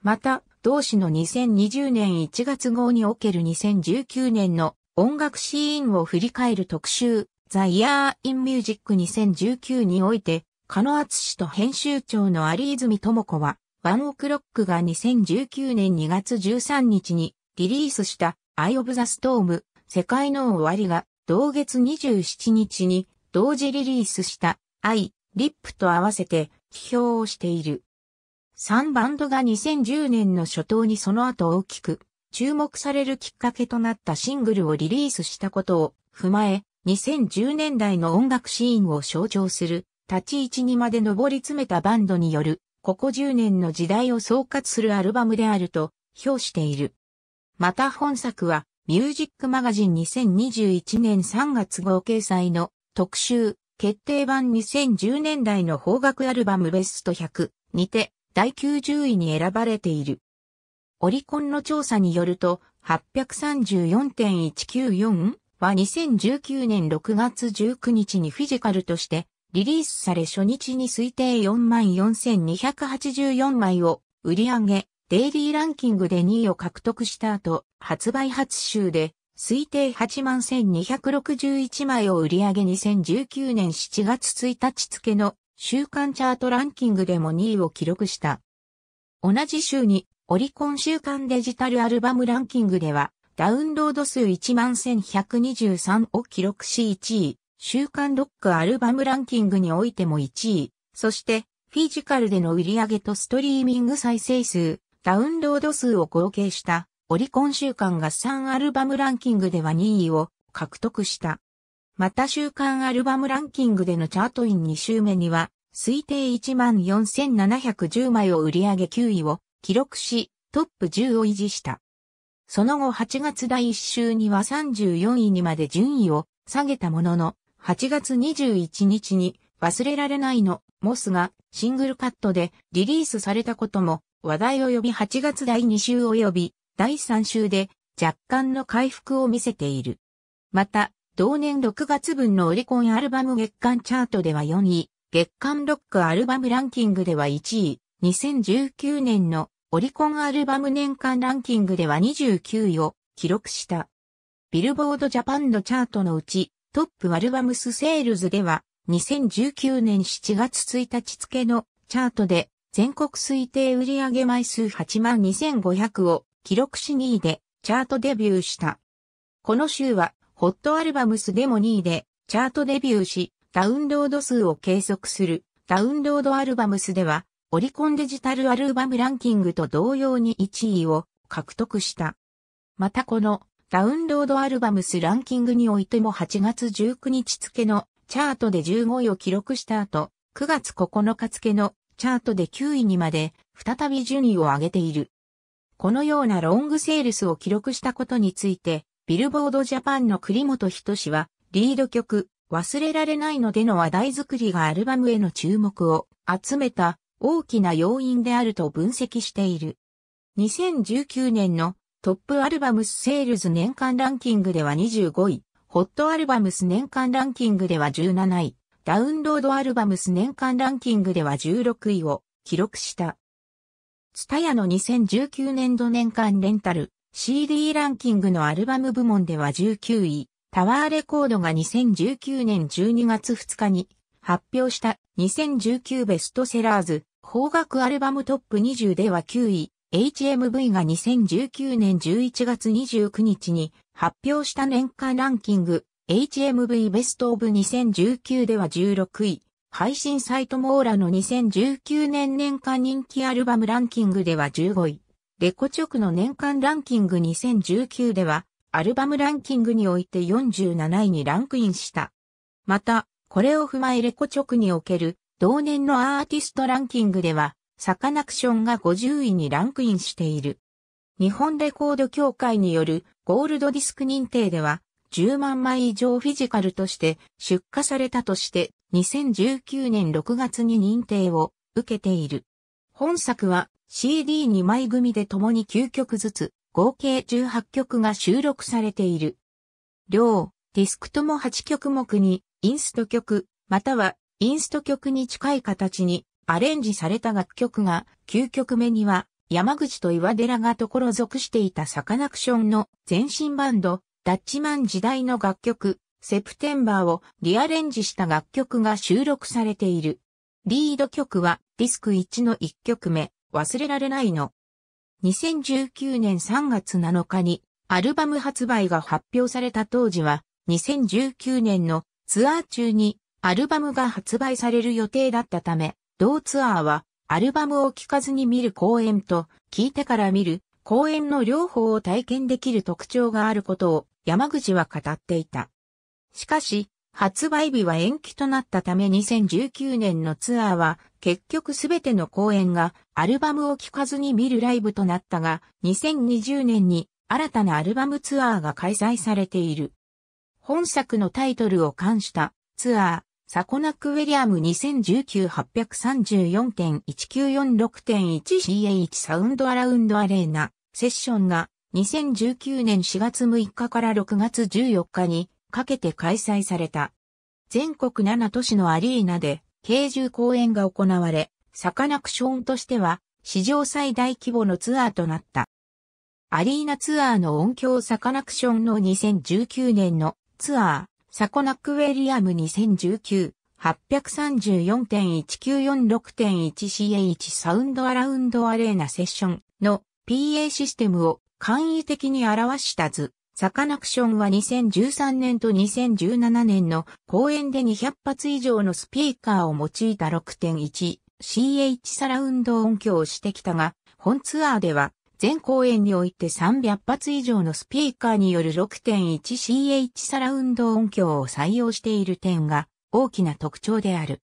また、同志の2020年1月号における2019年の音楽シーンを振り返る特集、The Year in Music 2019において、ノアツ氏と編集長の有泉智子は、ワンオクロックが2019年2月13日にリリースしたアイ・オ of the Storm 世界の終わりが同月27日に同時リリースした I、リップと合わせて批評をしている。3バンドが2010年の初頭にその後大きく注目されるきっかけとなったシングルをリリースしたことを踏まえ、2010年代の音楽シーンを象徴する立ち位置にまで上り詰めたバンドによる、ここ10年の時代を総括するアルバムであると評している。また本作は、ミュージックマガジン2021年3月号掲載の特集、決定版2010年代の邦楽アルバムベスト100にて第90位に選ばれている。オリコンの調査によると、834.194は2019年6月19日にフィジカルとしてリリースされ初日に推定44,284枚を売り上げ、デイリーランキングで2位を獲得した後、発売初週で推定8万1261枚を売り上げ2019年7月1日付の週間チャートランキングでも2位を記録した。同じ週にオリコン週間デジタルアルバムランキングではダウンロード数1万1123を記録し1位、週間ロックアルバムランキングにおいても1位、そしてフィジカルでの売り上げとストリーミング再生数、ダウンロード数を合計したオリコン週間合算アルバムランキングでは2位を獲得した。また週間アルバムランキングでのチャートイン2週目には、推定14,710枚を売り上げ9位を記録し、トップ10を維持した。その後8月第1週には34位にまで順位を下げたものの、8月21日に忘れられないのモスがシングルカットでリリースされたことも話題及び8月第2週及び第3週で若干の回復を見せている。また、同年6月分のオリコンアルバム月間チャートでは4位、月間ロックアルバムランキングでは1位、2019年のオリコンアルバム年間ランキングでは29位を記録した。ビルボードジャパンのチャートのうち、トップアルバムスセールズでは、2019年7月1日付のチャートで全国推定売上枚数8万2500を記録し2位でチャートデビューした。この週は、ホットアルバムスでも2位でチャートデビューし、ダウンロード数を計測するダウンロードアルバムスでは、オリコンデジタルアルバムランキングと同様に1位を獲得した。またこのダウンロードアルバムスランキングにおいても8月19日付のチャートで15位を記録した後、9月9日付のチャートで9位にまで再び順位を上げている。このようなロングセールスを記録したことについて、ビルボードジャパンの栗本人志は、リード曲、忘れられないのでの話題作りがアルバムへの注目を集めた大きな要因であると分析している。2019年のトップアルバムスセールズ年間ランキングでは25位、ホットアルバムス年間ランキングでは17位、ダウンロードアルバムス年間ランキングでは16位を記録した。ツタヤの2019年度年間レンタル CD ランキングのアルバム部門では19位、タワーレコードが2019年12月2日に発表した2019ベストセラーズ邦楽アルバムトップ20では9位、HMV が2019年11月29日に発表した年間ランキング HMV ベストオブ2019では16位、配信サイトモーラの2019年年間人気アルバムランキングでは15位、レコチョクの年間ランキング2019では、アルバムランキングにおいて47位にランクインした。また、これを踏まえレコチョクにおける同年のアーティストランキングでは、サカナクションが50位にランクインしている。日本レコード協会によるゴールドディスク認定では、10万枚以上フィジカルとして出荷されたとして2019年6月に認定を受けている。本作は CD2 枚組で共に9曲ずつ合計18曲が収録されている。両ディスクとも8曲目にインスト曲またはインスト曲に近い形にアレンジされた楽曲が9曲目には山口と岩寺が所属していたサカナクションの前身バンドダッチマン時代の楽曲、セプテンバーをリアレンジした楽曲が収録されている。リード曲はディスク1の1曲目、忘れられないの。2019年3月7日にアルバム発売が発表された当時は2019年のツアー中にアルバムが発売される予定だったため、同ツアーはアルバムを聴かずに見る公演と聴いてから見る公演の両方を体験できる特徴があることを山口は語っていた。しかし、発売日は延期となったため2019年のツアーは結局すべての公演がアルバムを聴かずに見るライブとなったが2020年に新たなアルバムツアーが開催されている。本作のタイトルを冠したツアーサコナック・ウェリアム 2019834.1946.1CH サウンドアラウンドアレーナセッションが2019年4月6日から6月14日にかけて開催された。全国7都市のアリーナで、軽重公演が行われ、サカナクションとしては、史上最大規模のツアーとなった。アリーナツアーの音響サカナクションの2019年のツアー、サコナックウェリアム2019、834.1946.1CH サウンドアラウンドアレーナセッションの PA システムを簡易的に表した図、サカナクションは2013年と2017年の公演で200発以上のスピーカーを用いた 6.1CH サラウンド音響をしてきたが、本ツアーでは全公演において300発以上のスピーカーによる 6.1CH サラウンド音響を採用している点が大きな特徴である。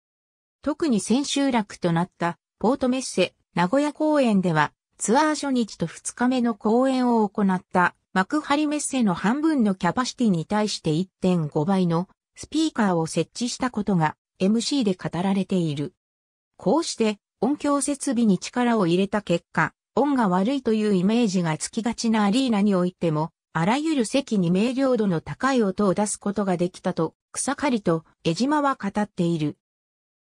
特に先週楽となったポートメッセ名古屋公演ではツアー初日と2日目の公演を行った幕張メッセの半分のキャパシティに対して1.5倍のスピーカーを設置したことが MC で語られている。こうして音響設備に力を入れた結果、音が悪いというイメージがつきがちなアリーナにおいても、あらゆる席に明瞭度の高い音を出すことができたと、草刈りと江島は語っている。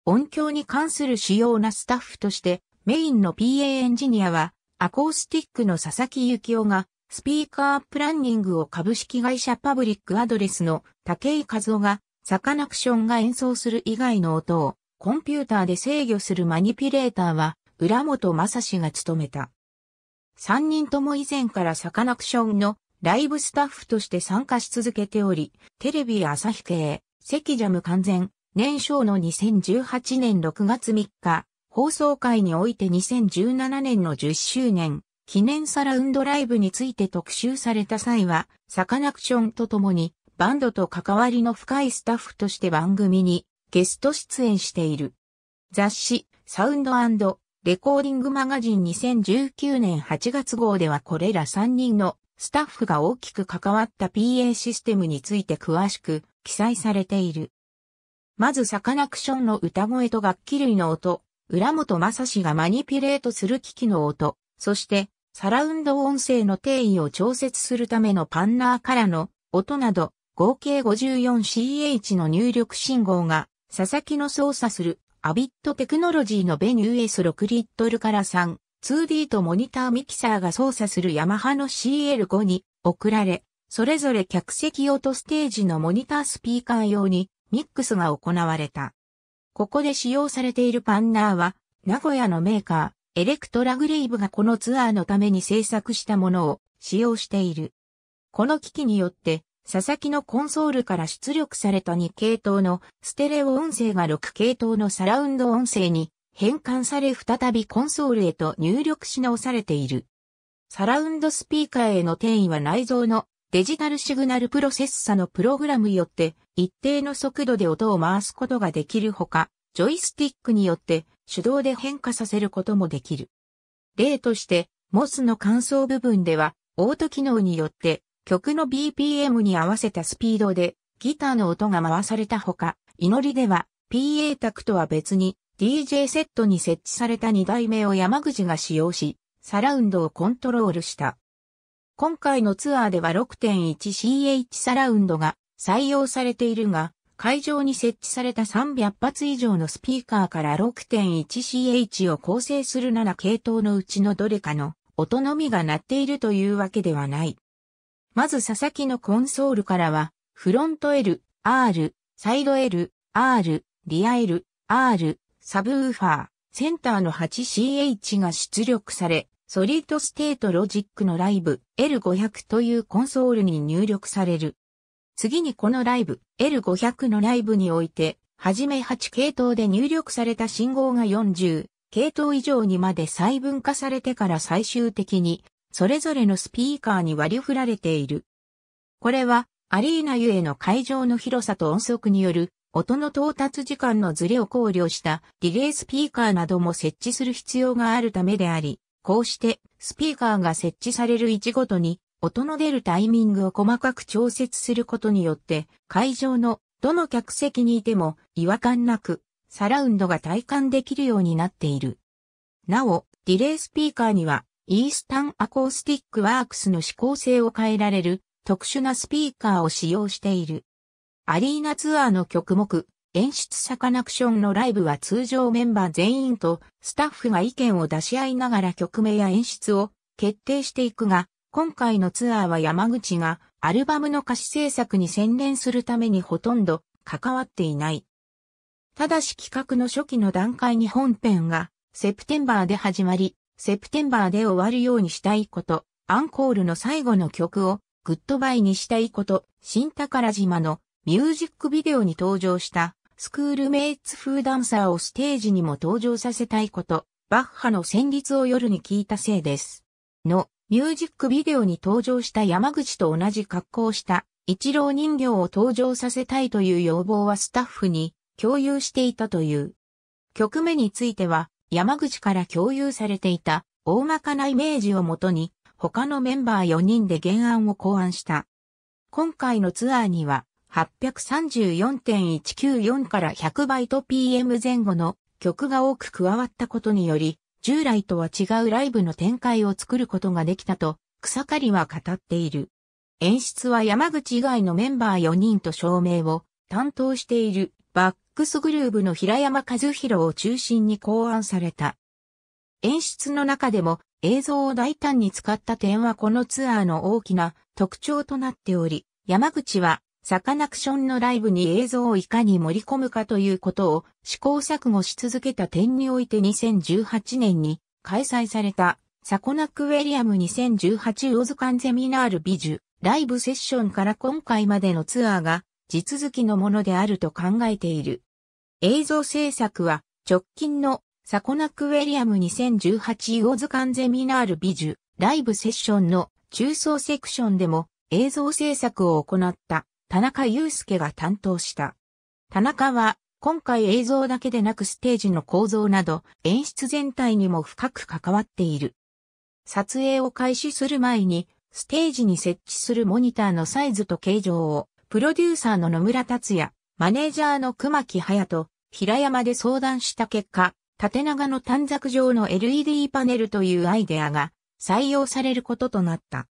音響に関する主要なスタッフとして、メインの PA エンジニアは、アコースティックの佐々木幸雄が、スピーカープランニングを株式会社パブリックアドレスの武井和夫が、サカナクションが演奏する以外の音を、コンピューターで制御するマニピュレーターは、浦本正史が務めた。三人とも以前からサカナクションのライブスタッフとして参加し続けており、テレビ朝日系、関ジャム完全、年賞の2018年6月3日、放送会において2017年の10周年記念サラウンドライブについて特集された際は、サカナクションとともにバンドと関わりの深いスタッフとして番組にゲスト出演している。雑誌サウンドレコーディングマガジン2019年8月号ではこれら3人のスタッフが大きく関わった PA システムについて詳しく記載されている。まずサカナクションの歌声と楽器類の音、浦本正史がマニピュレートする機器の音、そして、サラウンド音声の定位を調節するためのパンナーからの音など、合計 54CH の入力信号が、佐々木の操作するアビットテクノロジーのベニュー S6 リットルから 3,2D とモニターミキサーが操作するヤマハの CL5 に送られ、それぞれ客席用とステージのモニタースピーカー用にミックスが行われた。ここで使用されているパンナーは、名古屋のメーカー、エレクトラグレイブがこのツアーのために制作したものを使用している。この機器によって、佐々木のコンソールから出力された2系統のステレオ音声が6系統のサラウンド音声に変換され再びコンソールへと入力し直されている。サラウンドスピーカーへの転移は内蔵のデジタルシグナルプロセッサのプログラムによって一定の速度で音を回すことができるほか、ジョイスティックによって手動で変化させることもできる。例として、MOS の乾燥部分では、オート機能によって曲の BPM に合わせたスピードでギターの音が回されたほか、祈りでは PA クとは別に DJ セットに設置された2台目を山口が使用し、サラウンドをコントロールした。今回のツアーでは 6.1CH サラウンドが採用されているが、会場に設置された300発以上のスピーカーから 6.1CH を構成する7系統のうちのどれかの音のみが鳴っているというわけではない。まず佐々木のコンソールからは、フロント L、R、サイド L、R、リア L、R、サブウーファー、センターの 8CH が出力され、ソリッドステートロジックのライブ L500 というコンソールに入力される。次にこのライブ、L500 のライブにおいて、はじめ8系統で入力された信号が40系統以上にまで細分化されてから最終的に、それぞれのスピーカーに割り振られている。これは、アリーナゆえの会場の広さと音速による音の到達時間のズレを考慮したリレースピーカーなども設置する必要があるためであり、こうしてスピーカーが設置される位置ごとに音の出るタイミングを細かく調節することによって、会場のどの客席にいても違和感なく、サラウンドが体感できるようになっている。なお、ディレイスピーカーには、イースタンアコースティックワークスの指向性を変えられる特殊なスピーカーを使用している。アリーナツアーの曲目、演出サカナクションのライブは通常メンバー全員とスタッフが意見を出し合いながら曲名や演出を決定していくが、今回のツアーは山口がアルバムの歌詞制作に専念するためにほとんど関わっていない。ただし企画の初期の段階に本編がセプテンバーで始まり、セプテンバーで終わるようにしたいこと、アンコールの最後の曲をグッドバイにしたいこと、新宝島のミュージックビデオに登場したスクールメイツ風ダンサーをステージにも登場させたいこと、バッハの旋律を夜に聞いたせいです。のミュージックビデオに登場した山口と同じ格好をした一郎人形を登場させたいという要望はスタッフに共有していたという。曲目については山口から共有されていた大まかなイメージをもとに他のメンバー4人で原案を考案した。今回のツアーには834.194から100バイト PM 前後の曲が多く加わったことにより従来とは違うライブの展開を作ることができたと、草刈は語っている。演出は山口以外のメンバー4人と照明を担当しているバックスグルーブの平山和弘を中心に考案された。演出の中でも映像を大胆に使った点はこのツアーの大きな特徴となっており、山口はサカナクションのライブに映像をいかに盛り込むかということを試行錯誤し続けた点において2018年に開催されたサコナクウェリアム2018オズカンゼミナール美ュライブセッションから今回までのツアーが地続きのものであると考えている。映像制作は直近のサコナクウェリアム2018オズカンゼミナール美ュライブセッションの中層セクションでも映像制作を行った。田中祐介が担当した。田中は、今回映像だけでなくステージの構造など、演出全体にも深く関わっている。撮影を開始する前に、ステージに設置するモニターのサイズと形状を、プロデューサーの野村達也、マネージャーの熊木隼と、平山で相談した結果、縦長の短冊状の LED パネルというアイデアが採用されることとなった。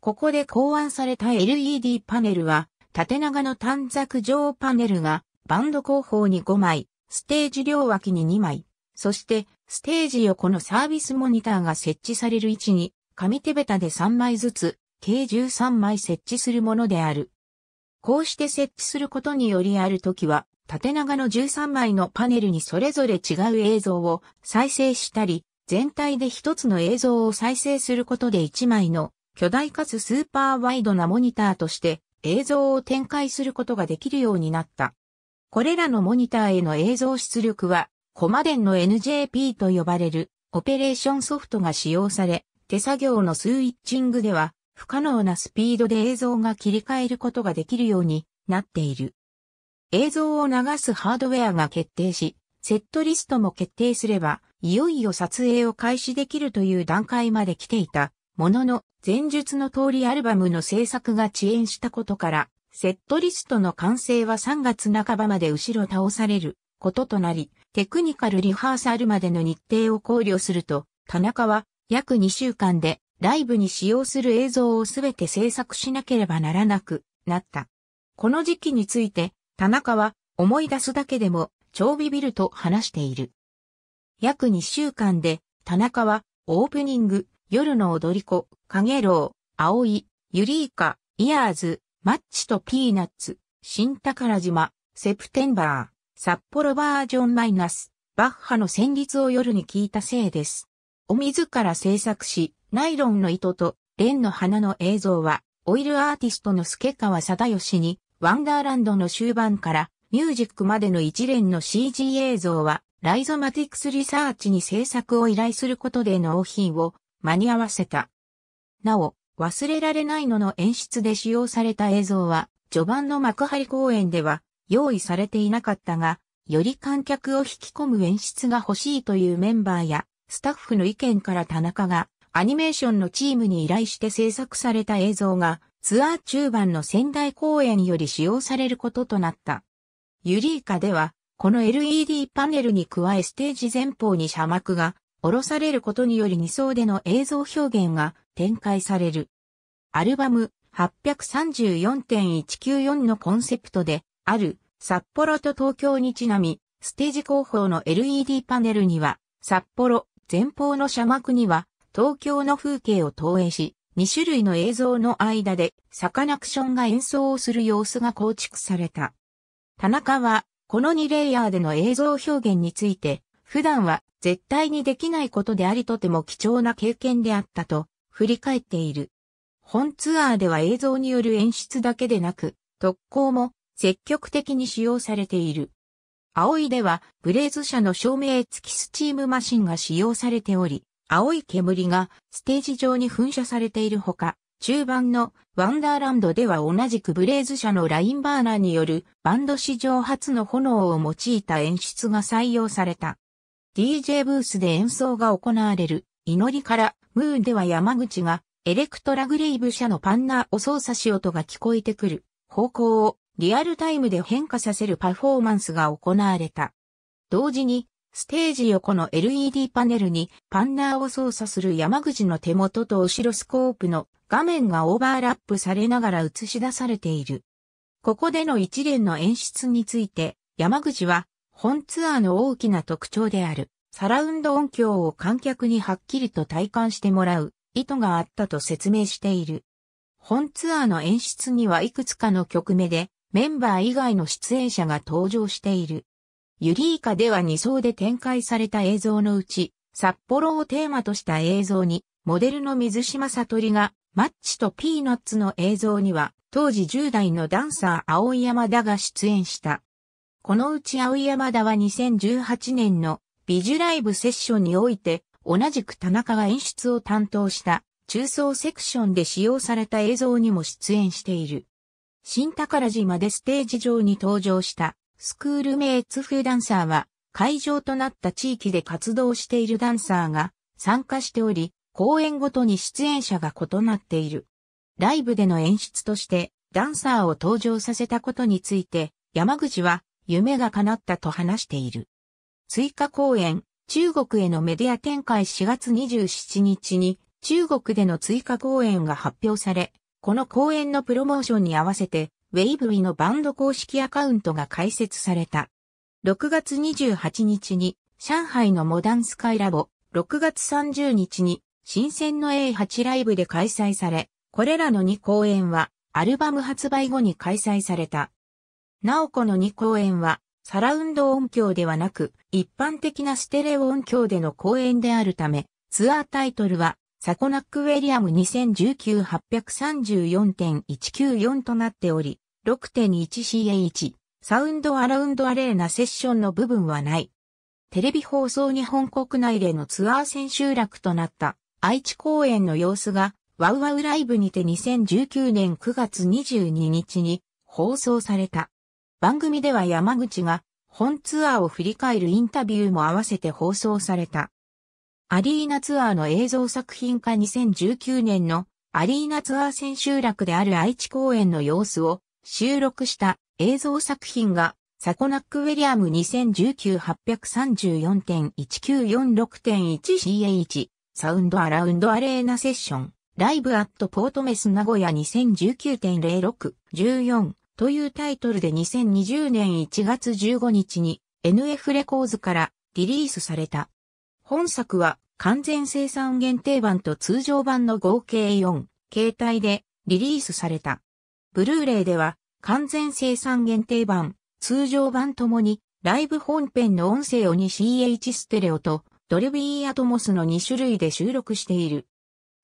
ここで考案された LED パネルは縦長の短冊状パネルが、バンド後方に5枚、ステージ両脇に2枚、そして、ステージ横のサービスモニターが設置される位置に、紙手ベタで3枚ずつ、計13枚設置するものである。こうして設置することによりあるときは、縦長の13枚のパネルにそれぞれ違う映像を再生したり、全体で一つの映像を再生することで1枚の巨大かつスーパーワイドなモニターとして映像を展開することができるようになった。これらのモニターへの映像出力は、コマデンの NJP と呼ばれるオペレーションソフトが使用され、手作業のスイッチングでは不可能なスピードで映像が切り替えることができるようになっている。映像を流すハードウェアが決定し、セットリストも決定すれば、いよいよ撮影を開始できるという段階まで来ていたものの、前述の通りアルバムの制作が遅延したことから、セットリストの完成は3月半ばまで後ろ倒されることとなり、テクニカルリハーサルまでの日程を考慮すると、田中は約2週間でライブに使用する映像をすべて制作しなければならなくなった。この時期について、田中は思い出すだけでも超ビビると話している。約2週間で、田中はオープニング、夜の踊り子、かげろう、葵、ユリイカ、イヤーズ、マッチとピーナッツ、新宝島、セプテンバー、札幌バージョンマイナス、バッハの旋律を夜に聞いたせいです。おから制作し、ナイロンの糸と蓮の花の映像は、オイルアーティストの助川貞義に、ワンダーランドの終盤からミュージックまでの一連の CG 映像は、ライゾマティクスリサーチに制作を依頼することで納品を間に合わせた。なお、忘れられないのの演出で使用された映像は、序盤の幕張公演では用意されていなかったが、より観客を引き込む演出が欲しいというメンバーや、スタッフの意見から田中が、アニメーションのチームに依頼して制作された映像が、ツアー中盤の仙台公演より使用されることとなった。ユリーカでは、この LED パネルに加えステージ前方に車幕が下ろされることにより2層での映像表現が展開される。アルバム834.194のコンセプトである札幌と東京にちなみ、ステージ後方の LED パネルには札幌前方の車幕には東京の風景を投影し、2種類の映像の間でサカナクションが演奏をする様子が構築された。田中はこの2レイヤーでの映像表現について、普段は絶対にできないことでありとても貴重な経験であったと振り返っている。本ツアーでは映像による演出だけでなく、特攻も積極的に使用されている。青いでは、ブレーズ社の照明付きスチームマシンが使用されており、青い煙がステージ上に噴射されているほか、中盤のワンダーランドでは同じくブレーズ社のラインバーナーによるバンド史上初の炎を用いた演出が採用された。DJ ブースで演奏が行われる、祈りから、ムーでは山口が、エレクトラグレイブ社のパンナーを操作し音が聞こえてくる、方向をリアルタイムで変化させるパフォーマンスが行われた。同時に、ステージ横の LED パネルにパンナーを操作する山口の手元と後ろスコープの画面がオーバーラップされながら映し出されている。ここでの一連の演出について、山口は本ツアーの大きな特徴である、サラウンド音響を観客にはっきりと体感してもらう意図があったと説明している。本ツアーの演出にはいくつかの曲目で、メンバー以外の出演者が登場している。ユリーカでは2層で展開された映像のうち、札幌をテーマとした映像に、モデルの水島悟が、マッチとピーナッツの映像には、当時10代のダンサー青山田が出演した。このうち青山田は2018年のビジュライブセッションにおいて、同じく田中が演出を担当した中層セクションで使用された映像にも出演している。新宝島でステージ上に登場したスクールメイツ風ダンサーは会場となった地域で活動しているダンサーが参加しており、公演ごとに出演者が異なっている。ライブでの演出としてダンサーを登場させたことについて山口は夢が叶ったと話している。追加公演、中国へのメディア展開4月27日に中国での追加公演が発表され、この公演のプロモーションに合わせて、ウェイブリのバンド公式アカウントが開設された。6月28日に上海のモダンスカイラボ、6月30日に新鮮の A8 ライブで開催され、これらの2公演はアルバム発売後に開催された。なおこの2公演は、サラウンド音響ではなく、一般的なステレオ音響での公演であるため、ツアータイトルは、サコナック・ウェリアム2019834.194となっており、6.1CH、サウンドアラウンドアレーナセッションの部分はない。テレビ放送日本国内でのツアー千秋楽となった愛知公演の様子が、ワウワウライブにて2019年9月22日に放送された。番組では山口が本ツアーを振り返るインタビューも合わせて放送された。アリーナツアーの映像作品化2019年のアリーナツアー千秋楽である愛知公演の様子を収録した映像作品がサコナック・ウェリアム 2019-834.1946.1CH サウンドアラウンドアレーナセッションライブアットポートメス名古屋2019.0614というタイトルで2020年1月15日に NF レコーズからリリースされた。本作は完全生産限定版と通常版の合計4形態でリリースされた。ブルーレイでは完全生産限定版、通常版ともにライブ本編の音声を 2CH ステレオとドルビーアトモスの2種類で収録している。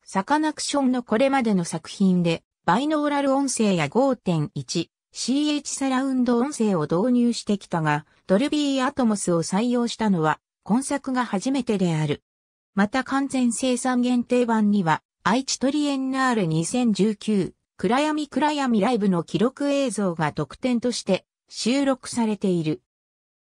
サカナクションのこれまでの作品でバイノーラル音声や5.1 CH サラウンド音声を導入してきたが、ドルビーアトモスを採用したのは今作が初めてである。また完全生産限定版には、愛知トリエンナール2019、暗闇暗闇ライブの記録映像が特典として収録されている。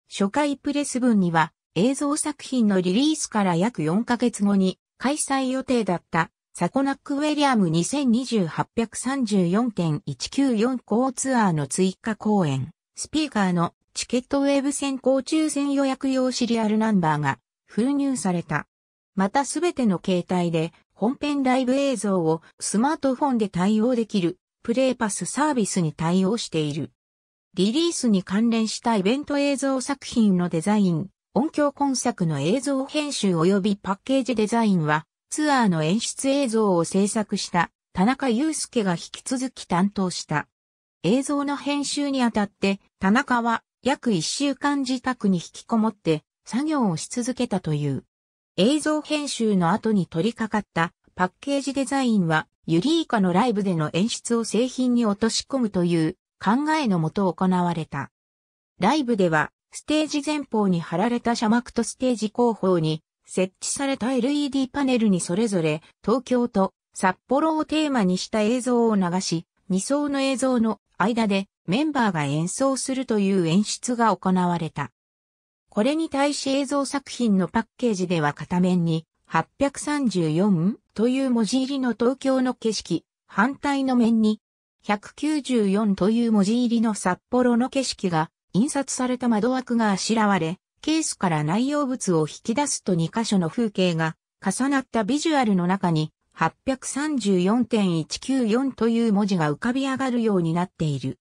初回プレス分には、映像作品のリリースから約4ヶ月後に開催予定だったサコナックウェリアム2020834.194校ツアーの追加公演、スピーカーのチケットウェブ先行抽選予約用シリアルナンバーが封入された。またすべての携帯で本編ライブ映像をスマートフォンで対応できるプレイパスサービスに対応している。リリースに関連したイベント映像作品のデザイン、音響今作の映像編集及びパッケージデザインはツアーの演出映像を制作した田中祐介が引き続き担当した。映像の編集にあたって田中は約一週間自宅に引きこもって作業をし続けたという。映像編集の後に取り掛かったパッケージデザインはユリーカのライブでの演出を製品に落とし込むという考えのもと行われた。ライブではステージ前方に貼られた車幕とステージ後方に設置された LED パネルにそれぞれ東京と札幌をテーマにした映像を流し、2層の映像の間でメンバーが演奏するという演出が行われた。これに対し映像作品のパッケージでは片面に 834? という文字入りの東京の景色、反対の面に194という文字入りの札幌の景色が印刷された窓枠があしらわれ、ケースから内容物を引き出すと2箇所の風景が重なったビジュアルの中に834.194という文字が浮かび上がるようになっている。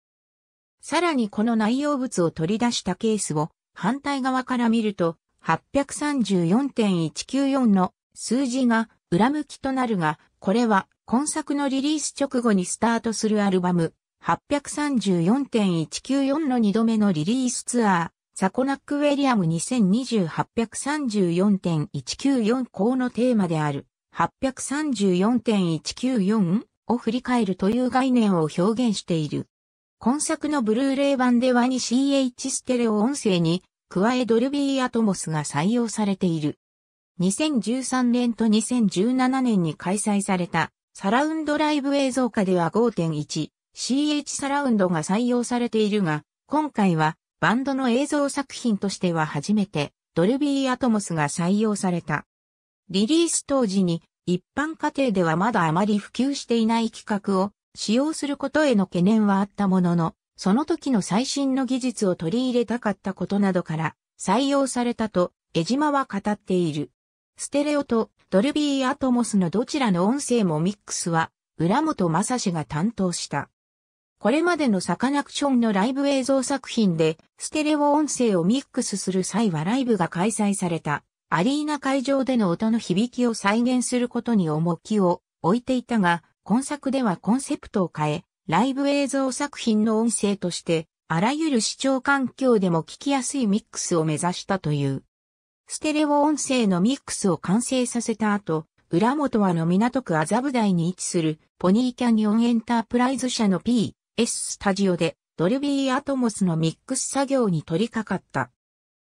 さらにこの内容物を取り出したケースを反対側から見ると834.194の数字が裏向きとなるが、これは今作のリリース直後にスタートするアルバム834.194の2度目のリリースツアーサコナック・ウェリアム2020834.194項のテーマである834.194を振り返るという概念を表現している。今作のブルーレイ版では 2CH ステレオ音声に加えドルビーアトモスが採用されている。2013年と2017年に開催されたサラウンドライブ映像化では 5.1CH サラウンドが採用されているが、今回はバンドの映像作品としては初めて、ドルビーアトモスが採用された。リリース当時に、一般家庭ではまだあまり普及していない企画を使用することへの懸念はあったものの、その時の最新の技術を取り入れたかったことなどから採用されたと江島は語っている。ステレオとドルビーアトモスのどちらの音声もミックスは浦本正史が担当した。これまでのサカナクションのライブ映像作品で、ステレオ音声をミックスする際はライブが開催された、アリーナ会場での音の響きを再現することに重きを置いていたが、今作ではコンセプトを変え、ライブ映像作品の音声として、あらゆる視聴環境でも聞きやすいミックスを目指したという。ステレオ音声のミックスを完成させた後、裏本はの港区麻布台に位置するポニーキャニオンエンタープライズ社の P。S スタジオでドルビーアトモスのミックス作業に取り掛かった。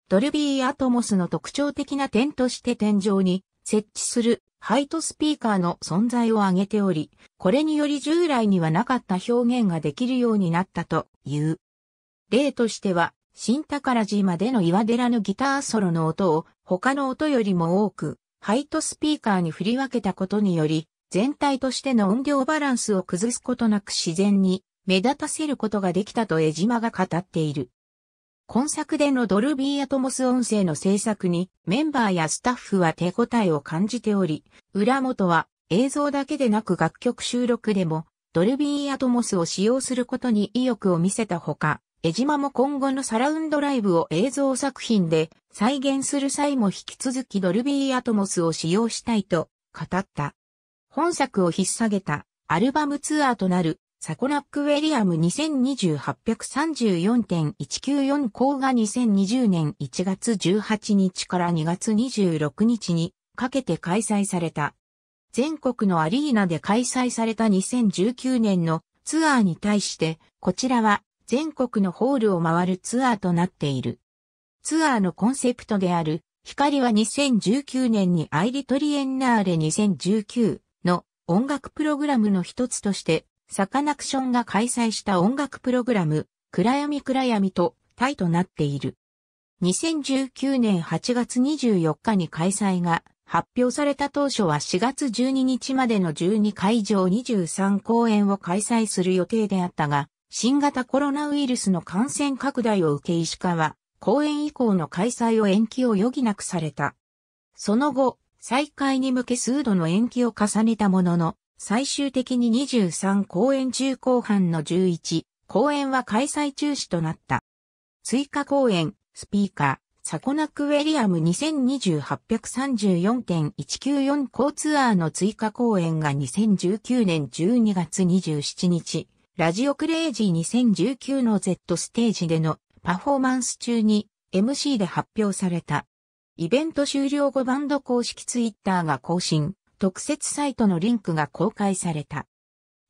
ドルビーアトモスの特徴的な点として天井に設置するハイトスピーカーの存在を挙げており、これにより従来にはなかった表現ができるようになったという。例としては、新宝島での岩寺のギターソロの音を他の音よりも多く、ハイトスピーカーに振り分けたことにより、全体としての音量バランスを崩すことなく自然に目立たせることができたと江島が語っている。今作でのドルビーアトモス音声の制作にメンバーやスタッフは手応えを感じており、裏元は映像だけでなく楽曲収録でもドルビーアトモスを使用することに意欲を見せたほか、江島も今後のサラウンドライブを映像作品で再現する際も引き続きドルビーアトモスを使用したいと語った。本作を引っ提げたアルバムツアーとなるサコナック・ウェリアム2020834.194項が2020年1月18日から2月26日にかけて開催された。全国のアリーナで開催された2019年のツアーに対して、こちらは全国のホールを回るツアーとなっている。ツアーのコンセプトである、光は2019年にアイリトリエンナーレ2019の音楽プログラムの一つとしてサカナクションが開催した音楽プログラム、暗闇暗闇とタイとなっている。2019年8月24日に開催が発表された当初は4月12日までの12会場23公演を開催する予定であったが、新型コロナウイルスの感染拡大を受け石川、公演以降の開催を延期を余儀なくされた。その後、再開に向け数度の延期を重ねたものの、最終的に23公演中後半の11公演は開催中止となった。追加公演、スピーカー、サコナクウェリアム2020834.194交ツアーの追加公演が2019年12月27日、ラジオクレイジー2019の Z ステージでのパフォーマンス中に MC で発表された。イベント終了後バンド公式ツイッターが更新。特設サイトのリンクが公開された。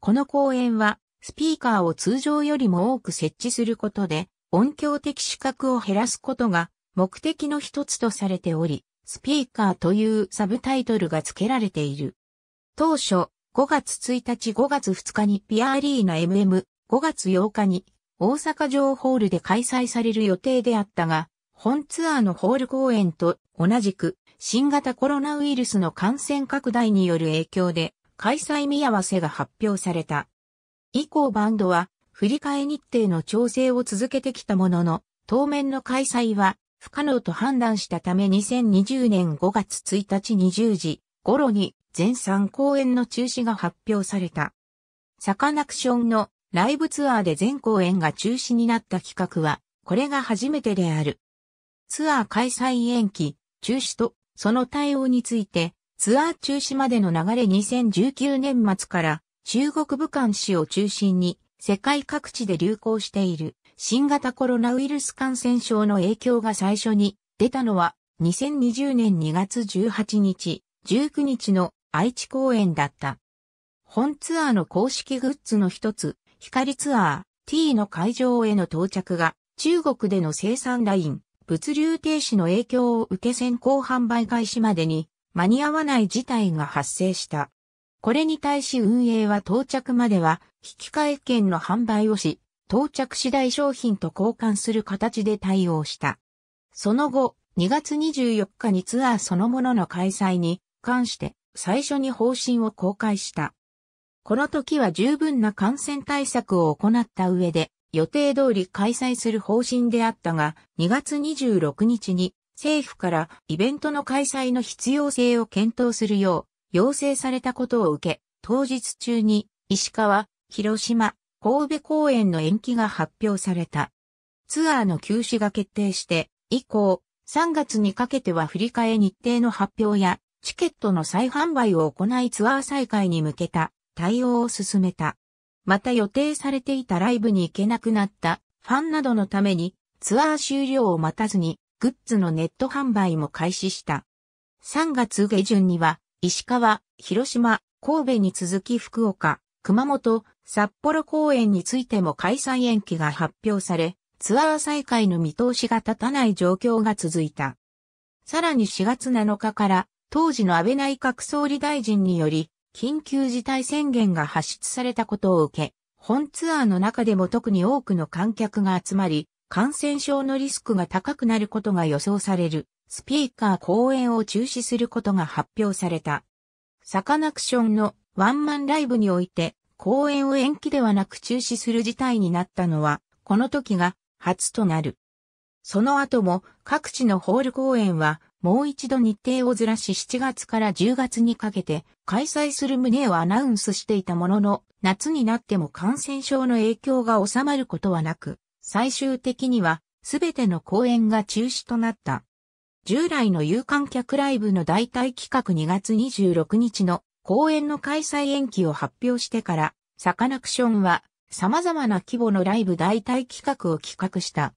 この公演は、スピーカーを通常よりも多く設置することで、音響的資格を減らすことが目的の一つとされており、スピーカーというサブタイトルが付けられている。当初、5月1日5月2日にピアアリーナ MM、5月8日に大阪城ホールで開催される予定であったが、本ツアーのホール公演と同じく新型コロナウイルスの感染拡大による影響で開催見合わせが発表された。以降バンドは振り替え日程の調整を続けてきたものの、当面の開催は不可能と判断したため2020年5月1日20時頃に全3公演の中止が発表された。サカナクションのライブツアーで全公演が中止になった企画は、これが初めてである。ツアー開催延期、中止とその対応について、ツアー中止までの流れ2019年末から中国武漢市を中心に世界各地で流行している新型コロナウイルス感染症の影響が最初に出たのは2020年2月18日、19日の愛知公演だった。本ツアーの公式グッズの一つ、光ツアー T の会場への到着が中国での生産ライン物流停止の影響を受け先行販売開始までに間に合わない事態が発生した。これに対し運営は到着までは引換券の販売をし、到着次第商品と交換する形で対応した。その後、2月24日にツアーそのものの開催に関して最初に方針を公開した。この時は十分な感染対策を行った上で、予定通り開催する方針であったが、2月26日に政府からイベントの開催の必要性を検討するよう要請されたことを受け、当日中に石川、広島、神戸公演の延期が発表された。ツアーの休止が決定して、以降、3月にかけては振り替え日程の発表や、チケットの再販売を行いツアー再開に向けた対応を進めた。また予定されていたライブに行けなくなったファンなどのためにツアー終了を待たずにグッズのネット販売も開始した。3月下旬には石川、広島、神戸に続き福岡、熊本、札幌公演についても開催延期が発表され、ツアー再開の見通しが立たない状況が続いた。さらに4月7日から、当時の安倍内閣総理大臣により、緊急事態宣言が発出されたことを受け、本ツアーの中でも特に多くの観客が集まり、感染症のリスクが高くなることが予想される、スピーカー公演を中止することが発表された。サカナクションのワンマンライブにおいて、公演を延期ではなく中止する事態になったのは、この時が初となる。その後も各地のホール公演はもう一度日程をずらし7月から10月にかけて開催する旨をアナウンスしていたものの、夏になっても感染症の影響が収まることはなく、最終的にはすべての公演が中止となった。従来の有観客ライブの代替企画2月26日の公演の開催延期を発表してから、サカナクションは様々な規模のライブ代替企画を企画した。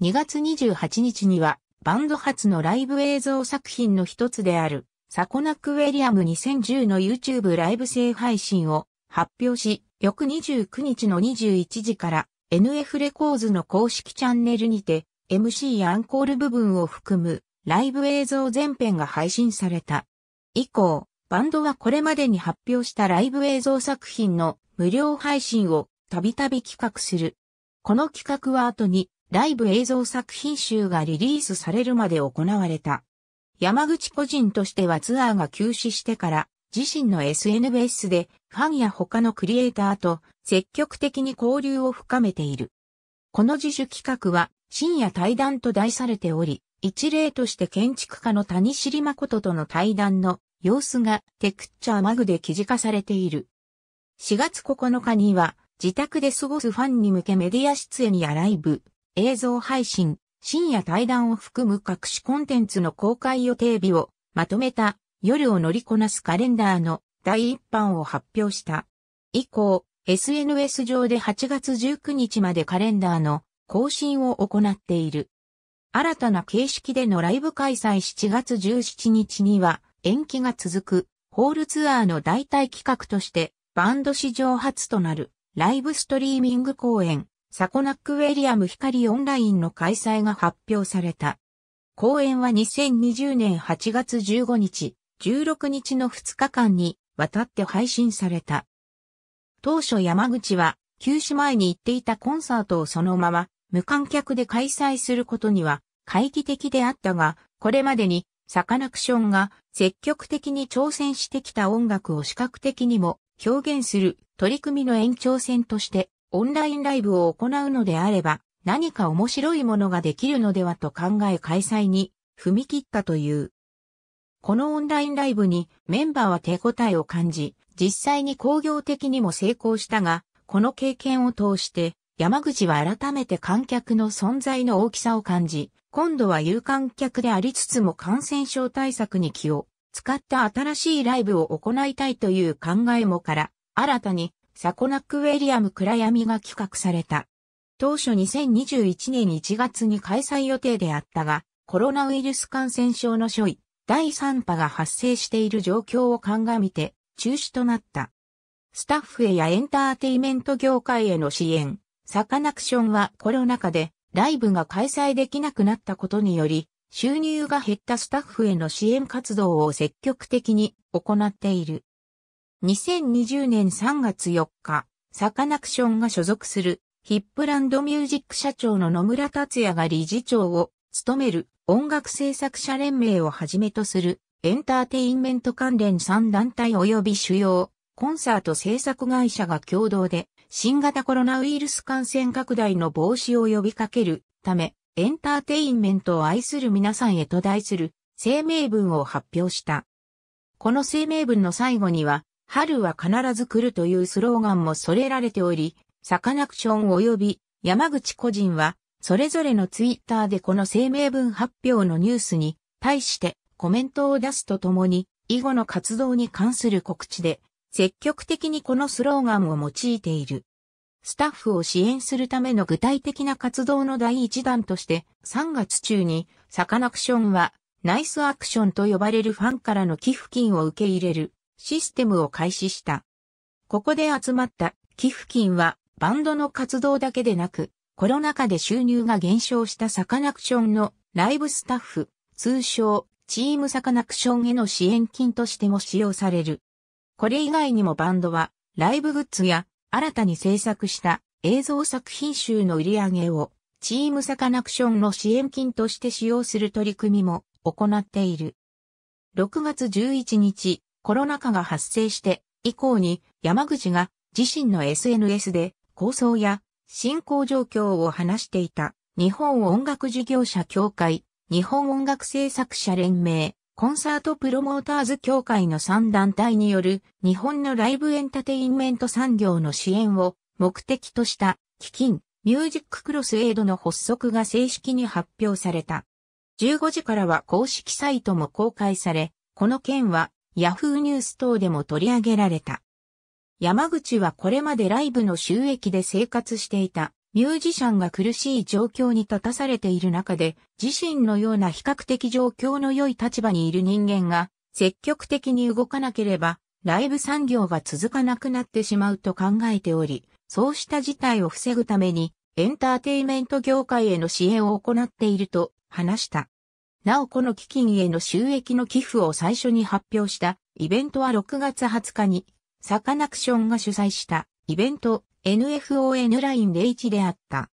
2月28日にはバンド初のライブ映像作品の一つである、サコナック・ウェリアム2010の YouTube ライブ制配信を発表し、翌29日の21時から NF レコーズの公式チャンネルにて MC アンコール部分を含むライブ映像全編が配信された。以降、バンドはこれまでに発表したライブ映像作品の無料配信をたびたび企画する。この企画は後にライブ映像作品集がリリースされるまで行われた。山口個人としてはツアーが休止してから自身の SNS でファンや他のクリエイターと積極的に交流を深めている。この自主企画は深夜対談と題されており、一例として建築家の谷尻誠との対談の様子がテクッチャーマグで記事化されている。4月9日には自宅で過ごすファンに向けメディア出演やライブ、映像配信、深夜対談を含む各種コンテンツの公開予定日をまとめた夜を乗りこなすカレンダーの第一版を発表した。以降、SNS 上で8月19日までカレンダーの更新を行っている。新たな形式でのライブ開催7月17日には延期が続くホールツアーの代替企画としてバンド史上初となるライブストリーミング公演サコナックウェリアム光オンラインの開催が発表された。公演は2020年8月15日、16日の2日間にわたって配信された。当初山口は休止前に行っていたコンサートをそのまま無観客で開催することには懐疑的であったが、これまでにサカナクションが積極的に挑戦してきた音楽を視覚的にも表現する取り組みの延長線としてオンラインライブを行うのであれば、何か面白いものができるのではと考え開催に踏み切ったという。このオンラインライブにメンバーは手応えを感じ、実際に工業的にも成功したが、この経験を通して山口は改めて観客の存在の大きさを感じ、今度は有観客でありつつも感染症対策に気を使った新しいライブを行いたいという考えもから、新たにサコナック・ウェリアム・暗闇が企画された。当初2021年1月に開催予定であったが、コロナウイルス感染症の初位、第3波が発生している状況を鑑みて、中止となった。スタッフへやエンターテイメント業界への支援、サカナクションはコロナ禍でライブが開催できなくなったことにより、収入が減ったスタッフへの支援活動を積極的に行っている。2020年3月4日、サカナクションが所属するヒップランドミュージック社長の野村達也が理事長を務める音楽制作者連盟をはじめとするエンターテインメント関連3団体及び主要コンサート制作会社が共同で新型コロナウイルス感染拡大の防止を呼びかけるためエンターテインメントを愛する皆さんへと題する声明文を発表した。この声明文の最後には春は必ず来るというスローガンも添えられており、サカナクション及び山口個人は、それぞれのツイッターでこの声明文発表のニュースに対してコメントを出すとともに、以後の活動に関する告知で、積極的にこのスローガンを用いている。スタッフを支援するための具体的な活動の第一弾として、3月中に、サカナクションは、ナイスアクションと呼ばれるファンからの寄付金を受け入れる。システムを開始した。ここで集まった寄付金はバンドの活動だけでなく、コロナ禍で収入が減少したサカナクションのライブスタッフ、通称チームサカナクションへの支援金としても使用される。これ以外にもバンドはライブグッズや新たに制作した映像作品集の売り上げをチームサカナクションの支援金として使用する取り組みも行っている。6月11日、コロナ禍が発生して以降に山口が自身の SNS で構想や進行状況を話していた日本音楽事業者協会、日本音楽制作者連盟、コンサートプロモーターズ協会の3団体による日本のライブエンタテインメント産業の支援を目的とした基金、ミュージッククロスエイドの発足が正式に発表された。15時からは公式サイトも公開され、この件は Yahoo ニュース等でも取り上げられた。山口はこれまでライブの収益で生活していたミュージシャンが苦しい状況に立たされている中で自身のような比較的状況の良い立場にいる人間が積極的に動かなければライブ産業が続かなくなってしまうと考えており、そうした事態を防ぐためにエンターテイメント業界への支援を行っていると話した。なおこの基金への収益の寄付を最初に発表したイベントは6月20日にサカナクションが主催したイベント NFON ライン01であった。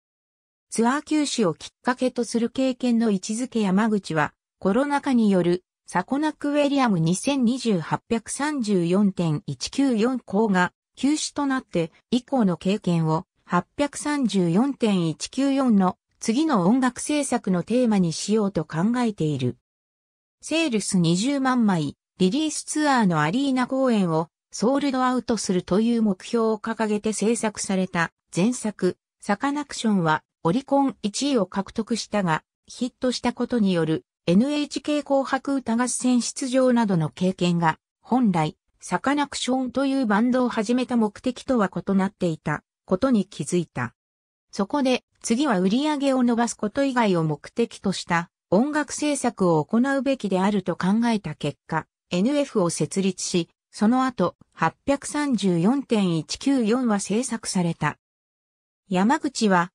ツアー休止をきっかけとする経験の位置づけ山口はコロナ禍によるサコナクウェリアム2020834.194校が休止となって以降の経験を834.194の次の音楽制作のテーマにしようと考えている。セールス20万枚、リリースツアーのアリーナ公演をソールドアウトするという目標を掲げて制作された前作、サカナクションはオリコン1位を獲得したが、ヒットしたことによる NHK 紅白歌合戦出場などの経験が、本来、サカナクションというバンドを始めた目的とは異なっていたことに気づいた。そこで、次は売り上げを伸ばすこと以外を目的とした音楽制作を行うべきであると考えた結果、NF を設立し、その後、834.194は制作された。山口は、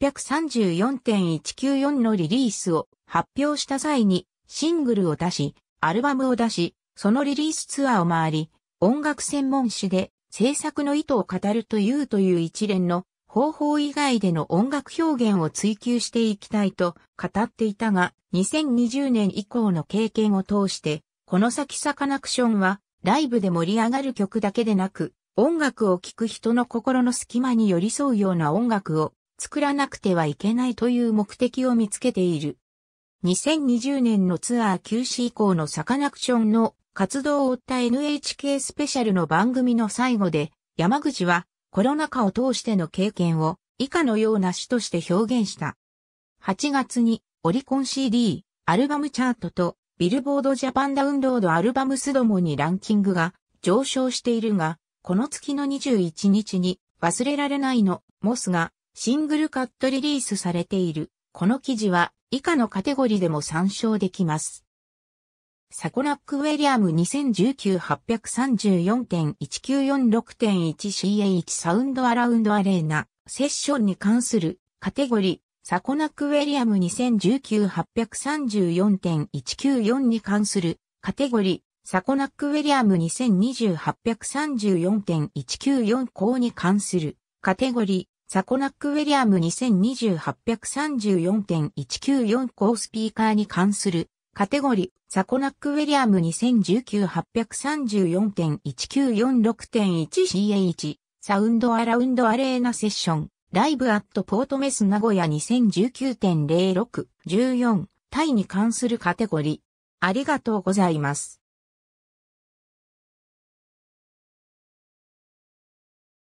834.194のリリースを発表した際に、シングルを出し、アルバムを出し、そのリリースツアーを回り、音楽専門誌で制作の意図を語るというという一連の方法以外での音楽表現を追求していきたいと語っていたが、2020年以降の経験を通して、この先サカナクションは、ライブで盛り上がる曲だけでなく、音楽を聴く人の心の隙間に寄り添うような音楽を作らなくてはいけないという目的を見つけている。2020年のツアー休止以降のサカナクションの活動を追った NHK スペシャルの番組の最後で、山口はコロナ禍を通しての経験を以下のような詩として表現した。8月にオリコン CD、アルバムチャートとビルボードジャパンダウンロードアルバムスどもにランキングが上昇しているが、この月の21日に忘れられないのモスがシングルカットリリースされている。この記事は以下のカテゴリーでも参照できます。サコナック・ウェリアム 209-834.1946.1CH サウンドアラウンドアレーナセッションに関するカテゴリーサコナック・ウェリアム2019834.194に関するカテゴリーサコナック・ウェリアム2020834.194項に関するカテゴリーサコナック・ウェリアム2020834.194項スピーカーに関するカテゴリ、サコナック・ウィリアム 2019834.1946.1CH、サウンド・アラウンド・アレーナ・セッション、ライブ・アット・ポート・メス・名古屋2019.06、14、タイに関するカテゴリ。ありがとうございます。